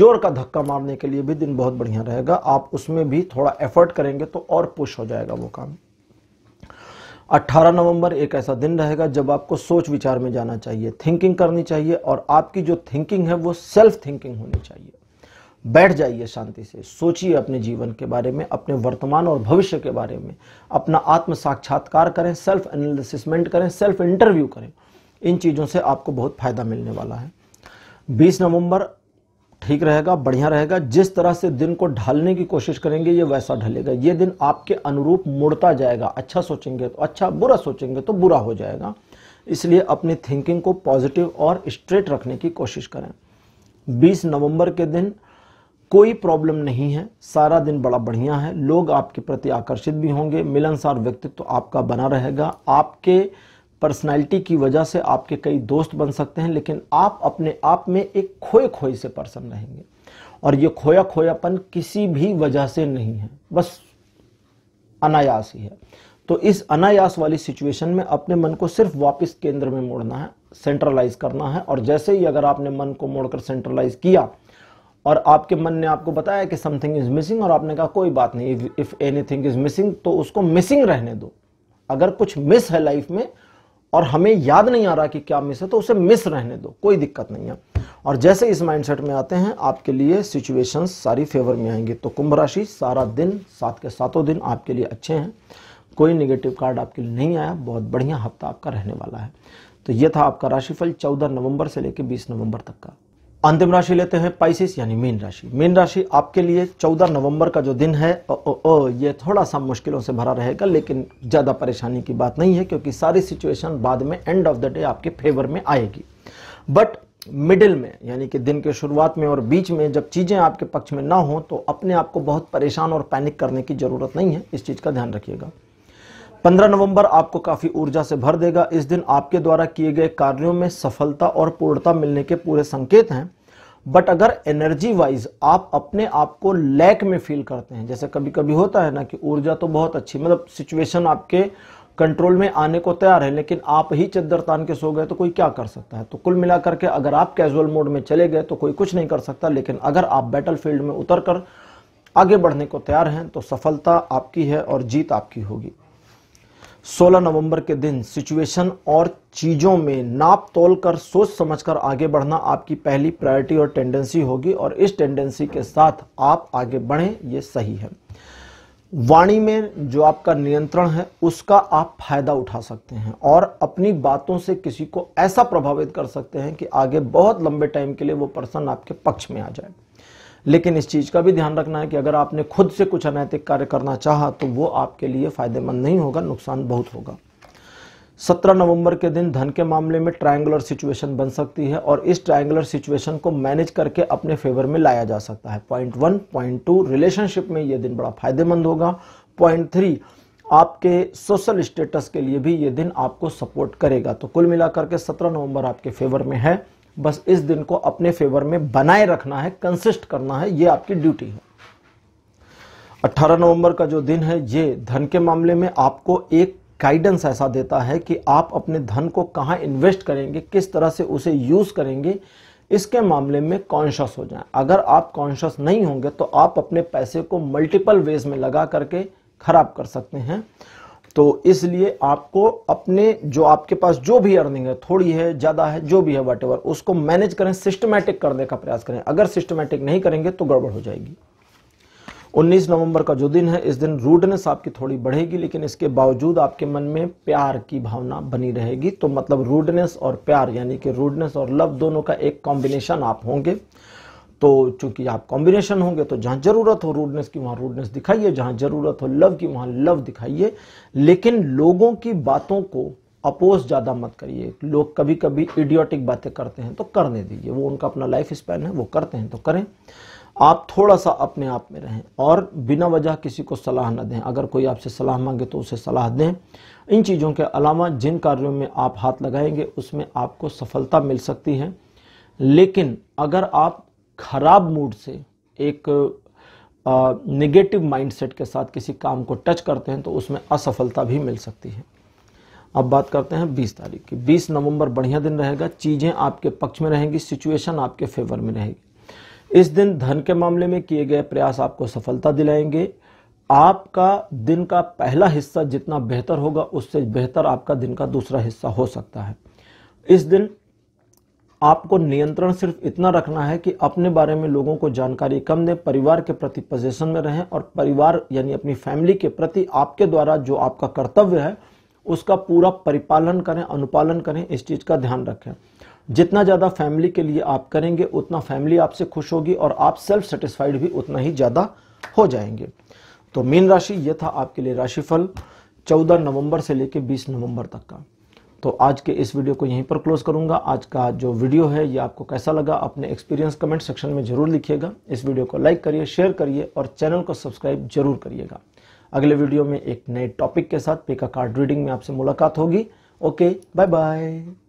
जोर का धक्का मारने के लिए भी दिन बहुत बढ़िया रहेगा आप उसमें भी थोड़ा एफर्ट करेंगे तो और पुश हो जाएगा वो काम 18 नवंबर एक ऐसा दिन रहेगा जब आपको सोच विचार में जाना चाहिए थिंकिंग करनी चाहिए और आपकी जो थिंकिंग है वो सेल्फ थिंकिंग होनी चाहिए बैठ जाइए शांति से सोचिए अपने जीवन के बारे में अपने वर्तमान और भविष्य के बारे में अपना आत्म साक्षात्कार करें सेल्फ एनालिसिसमेंट करें सेल्फ इंटरव्यू करें इन चीज़ों से आपको बहुत फ़ायदा मिलने वाला है 20 नवंबर ठीक रहेगा बढ़िया रहेगा जिस तरह से दिन को ढालने की कोशिश करेंगे ये वैसा ढलेगा ये दिन आपके अनुरूप मुड़ता जाएगा अच्छा सोचेंगे तो अच्छा बुरा सोचेंगे तो बुरा हो जाएगा इसलिए अपनी थिंकिंग को पॉजिटिव और स्ट्रेट रखने की कोशिश करें 20 नवंबर के दिन कोई प्रॉब्लम नहीं है सारा दिन बड़ा बढ़िया है लोग आपके प्रति आकर्षित भी होंगे मिलनसार व्यक्तित्व तो आपका बना रहेगा आपके पर्सनालिटी की वजह से आपके कई दोस्त बन सकते हैं लेकिन आप अपने आप में एक खोए खोए से पर्सन रहेंगे और ये खोया खोयापन किसी भी वजह से नहीं है बस अनायास ही है तो इस अनायास वाली सिचुएशन में अपने मन को सिर्फ वापस केंद्र में मोड़ना है सेंट्रलाइज करना है और जैसे ही अगर आपने मन को मोड़कर सेंट्रलाइज किया और आपके मन ने आपको बताया कि समथिंग इज़ मिसिंग और आपने कहा कोई बात नहीं if anything is missing तो उसको मिसिंग रहने दो अगर कुछ मिस है लाइफ में और हमें याद नहीं आ रहा कि क्या मिस है तो उसे मिस रहने दो कोई दिक्कत नहीं है और जैसे इस माइंडसेट में आते हैं आपके लिए सिचुएशंस सारी फेवर में आएंगे तो कुंभ राशि सारा दिन सात के सातों दिन आपके लिए अच्छे हैं कोई निगेटिव कार्ड आपके लिए नहीं आया बहुत बढ़िया हफ्ता आपका रहने वाला है तो यह था आपका राशिफल चौदह नवंबर से लेकर बीस नवंबर तक का अंतिम राशि लेते हैं पाइसिस यानी मीन राशि मीन राशि आपके लिए 14 नवंबर का जो दिन है ओ, ओ, ओ, ये थोड़ा सा मुश्किलों से भरा रहेगा लेकिन ज़्यादा परेशानी की बात नहीं है क्योंकि सारी सिचुएशन बाद में एंड ऑफ द डे आपके फेवर में आएगी बट मिडिल में यानी कि दिन के शुरुआत में और बीच में जब चीज़ें आपके पक्ष में ना हो तो अपने आप को बहुत परेशान और पैनिक करने की ज़रूरत नहीं है इस चीज़ का ध्यान रखिएगा 15 नवंबर आपको काफ़ी ऊर्जा से भर देगा इस दिन आपके द्वारा किए गए कार्यों में सफलता और पूर्णता मिलने के पूरे संकेत हैं बट अगर एनर्जी वाइज आप अपने आप को लैक में फील करते हैं जैसे कभी कभी होता है ना कि ऊर्जा तो बहुत अच्छी मतलब सिचुएशन आपके कंट्रोल में आने को तैयार है लेकिन आप ही चद्दर तान के सो गए तो कोई क्या कर सकता है तो कुल मिलाकर के अगर आप कैजुअल मोड में चले गए तो कोई कुछ नहीं कर सकता लेकिन अगर आप बैटल फील्ड में उतर कर आगे बढ़ने को तैयार हैं तो सफलता आपकी है और जीत आपकी होगी 16 नवंबर के दिन सिचुएशन और चीज़ों में नाप तोल कर सोच समझ कर आगे बढ़ना आपकी पहली प्रायोरिटी और टेंडेंसी होगी और इस टेंडेंसी के साथ आप आगे बढ़ें ये सही है वाणी में जो आपका नियंत्रण है उसका आप फायदा उठा सकते हैं और अपनी बातों से किसी को ऐसा प्रभावित कर सकते हैं कि आगे बहुत लंबे टाइम के लिए वो पर्सन आपके पक्ष में आ जाए लेकिन इस चीज़ का भी ध्यान रखना है कि अगर आपने खुद से कुछ अनैतिक कार्य करना चाहा तो वो आपके लिए फ़ायदेमंद नहीं होगा नुकसान बहुत होगा 17 नवंबर के दिन धन के मामले में ट्रायंगुलर सिचुएशन बन सकती है और इस ट्रायंगुलर सिचुएशन को मैनेज करके अपने फेवर में लाया जा सकता है point one point two relationship में यह दिन बड़ा फायदेमंद होगा पॉइंट थ्री आपके सोशल स्टेटस के लिए भी ये दिन आपको सपोर्ट करेगा तो कुल मिलाकर के 17 नवंबर आपके फेवर में है बस इस दिन को अपने फेवर में बनाए रखना है कंसिस्ट करना है ये आपकी ड्यूटी है 18 नवंबर का जो दिन है ये धन के मामले में आपको एक गाइडेंस ऐसा देता है कि आप अपने धन को कहाँ इन्वेस्ट करेंगे किस तरह से उसे यूज करेंगे इसके मामले में कॉन्शस हो जाएं अगर आप कॉन्शस नहीं होंगे तो आप अपने पैसे को मल्टीपल वेज में लगा करके खराब कर सकते हैं तो इसलिए आपको अपने जो आपके पास जो भी अर्निंग है थोड़ी है ज़्यादा है जो भी है वट उसको मैनेज करें सिस्टमेटिक करने का प्रयास करें अगर सिस्टमेटिक नहीं करेंगे तो गड़बड़ हो जाएगी 19 नवंबर का जो दिन है इस दिन रूडनेस आपकी थोड़ी बढ़ेगी लेकिन इसके बावजूद आपके मन में प्यार की भावना बनी रहेगी तो मतलब रूडनेस और प्यार यानी कि रूडनेस और लव दोनों का एक कॉम्बिनेशन आप होंगे तो चूंकि आप कॉम्बिनेशन होंगे तो जहां ज़रूरत हो रूडनेस की वहां रूडनेस दिखाइए जहां ज़रूरत हो लव की वहां लव दिखाइए लेकिन लोगों की बातों को अपोज ज़्यादा मत करिए लोग कभी कभी इडियोटिक बातें करते हैं तो करने दीजिए वो उनका अपना लाइफ स्पैन है वो करते हैं तो करें आप थोड़ा सा अपने आप में रहें और बिना वजह किसी को सलाह न दें अगर कोई आपसे सलाह मांगे तो उसे सलाह दें इन चीज़ों के अलावा जिन कार्यों में आप हाथ लगाएंगे उसमें आपको सफलता मिल सकती है लेकिन अगर आप खराब मूड से एक नेगेटिव माइंडसेट के साथ किसी काम को टच करते हैं तो उसमें असफलता भी मिल सकती है अब बात करते हैं 20 तारीख की 20 नवंबर बढ़िया दिन रहेगा चीज़ें आपके पक्ष में रहेंगी सिचुएशन आपके फेवर में रहेगी इस दिन धन के मामले में किए गए प्रयास आपको सफलता दिलाएंगे आपका दिन का पहला हिस्सा जितना बेहतर होगा उससे बेहतर आपका दिन का दूसरा हिस्सा हो सकता है इस दिन आपको नियंत्रण सिर्फ इतना रखना है कि अपने बारे में लोगों को जानकारी कम दें परिवार के प्रति पोजेशन में रहें और परिवार यानी अपनी फैमिली के प्रति आपके द्वारा जो आपका कर्तव्य है उसका पूरा परिपालन करें अनुपालन करें इस चीज़ का ध्यान रखें जितना ज़्यादा फैमिली के लिए आप करेंगे उतना फैमिली आपसे खुश होगी और आप सेल्फ सेटिस्फाइड भी उतना ही ज़्यादा हो जाएंगे तो मीन राशि ये था आपके लिए राशिफल 14 नवंबर से लेकर 20 नवंबर तक का तो आज के इस वीडियो को यहीं पर क्लोज करूंगा आज का जो वीडियो है ये आपको कैसा लगा अपने एक्सपीरियंस कमेंट सेक्शन में जरूर लिखिएगा इस वीडियो को लाइक करिए शेयर करिए और चैनल को सब्सक्राइब जरूर करिएगा अगले वीडियो में एक नए टॉपिक के साथ पेका कार्ड रीडिंग में आपसे मुलाकात होगी ओके बाय बाय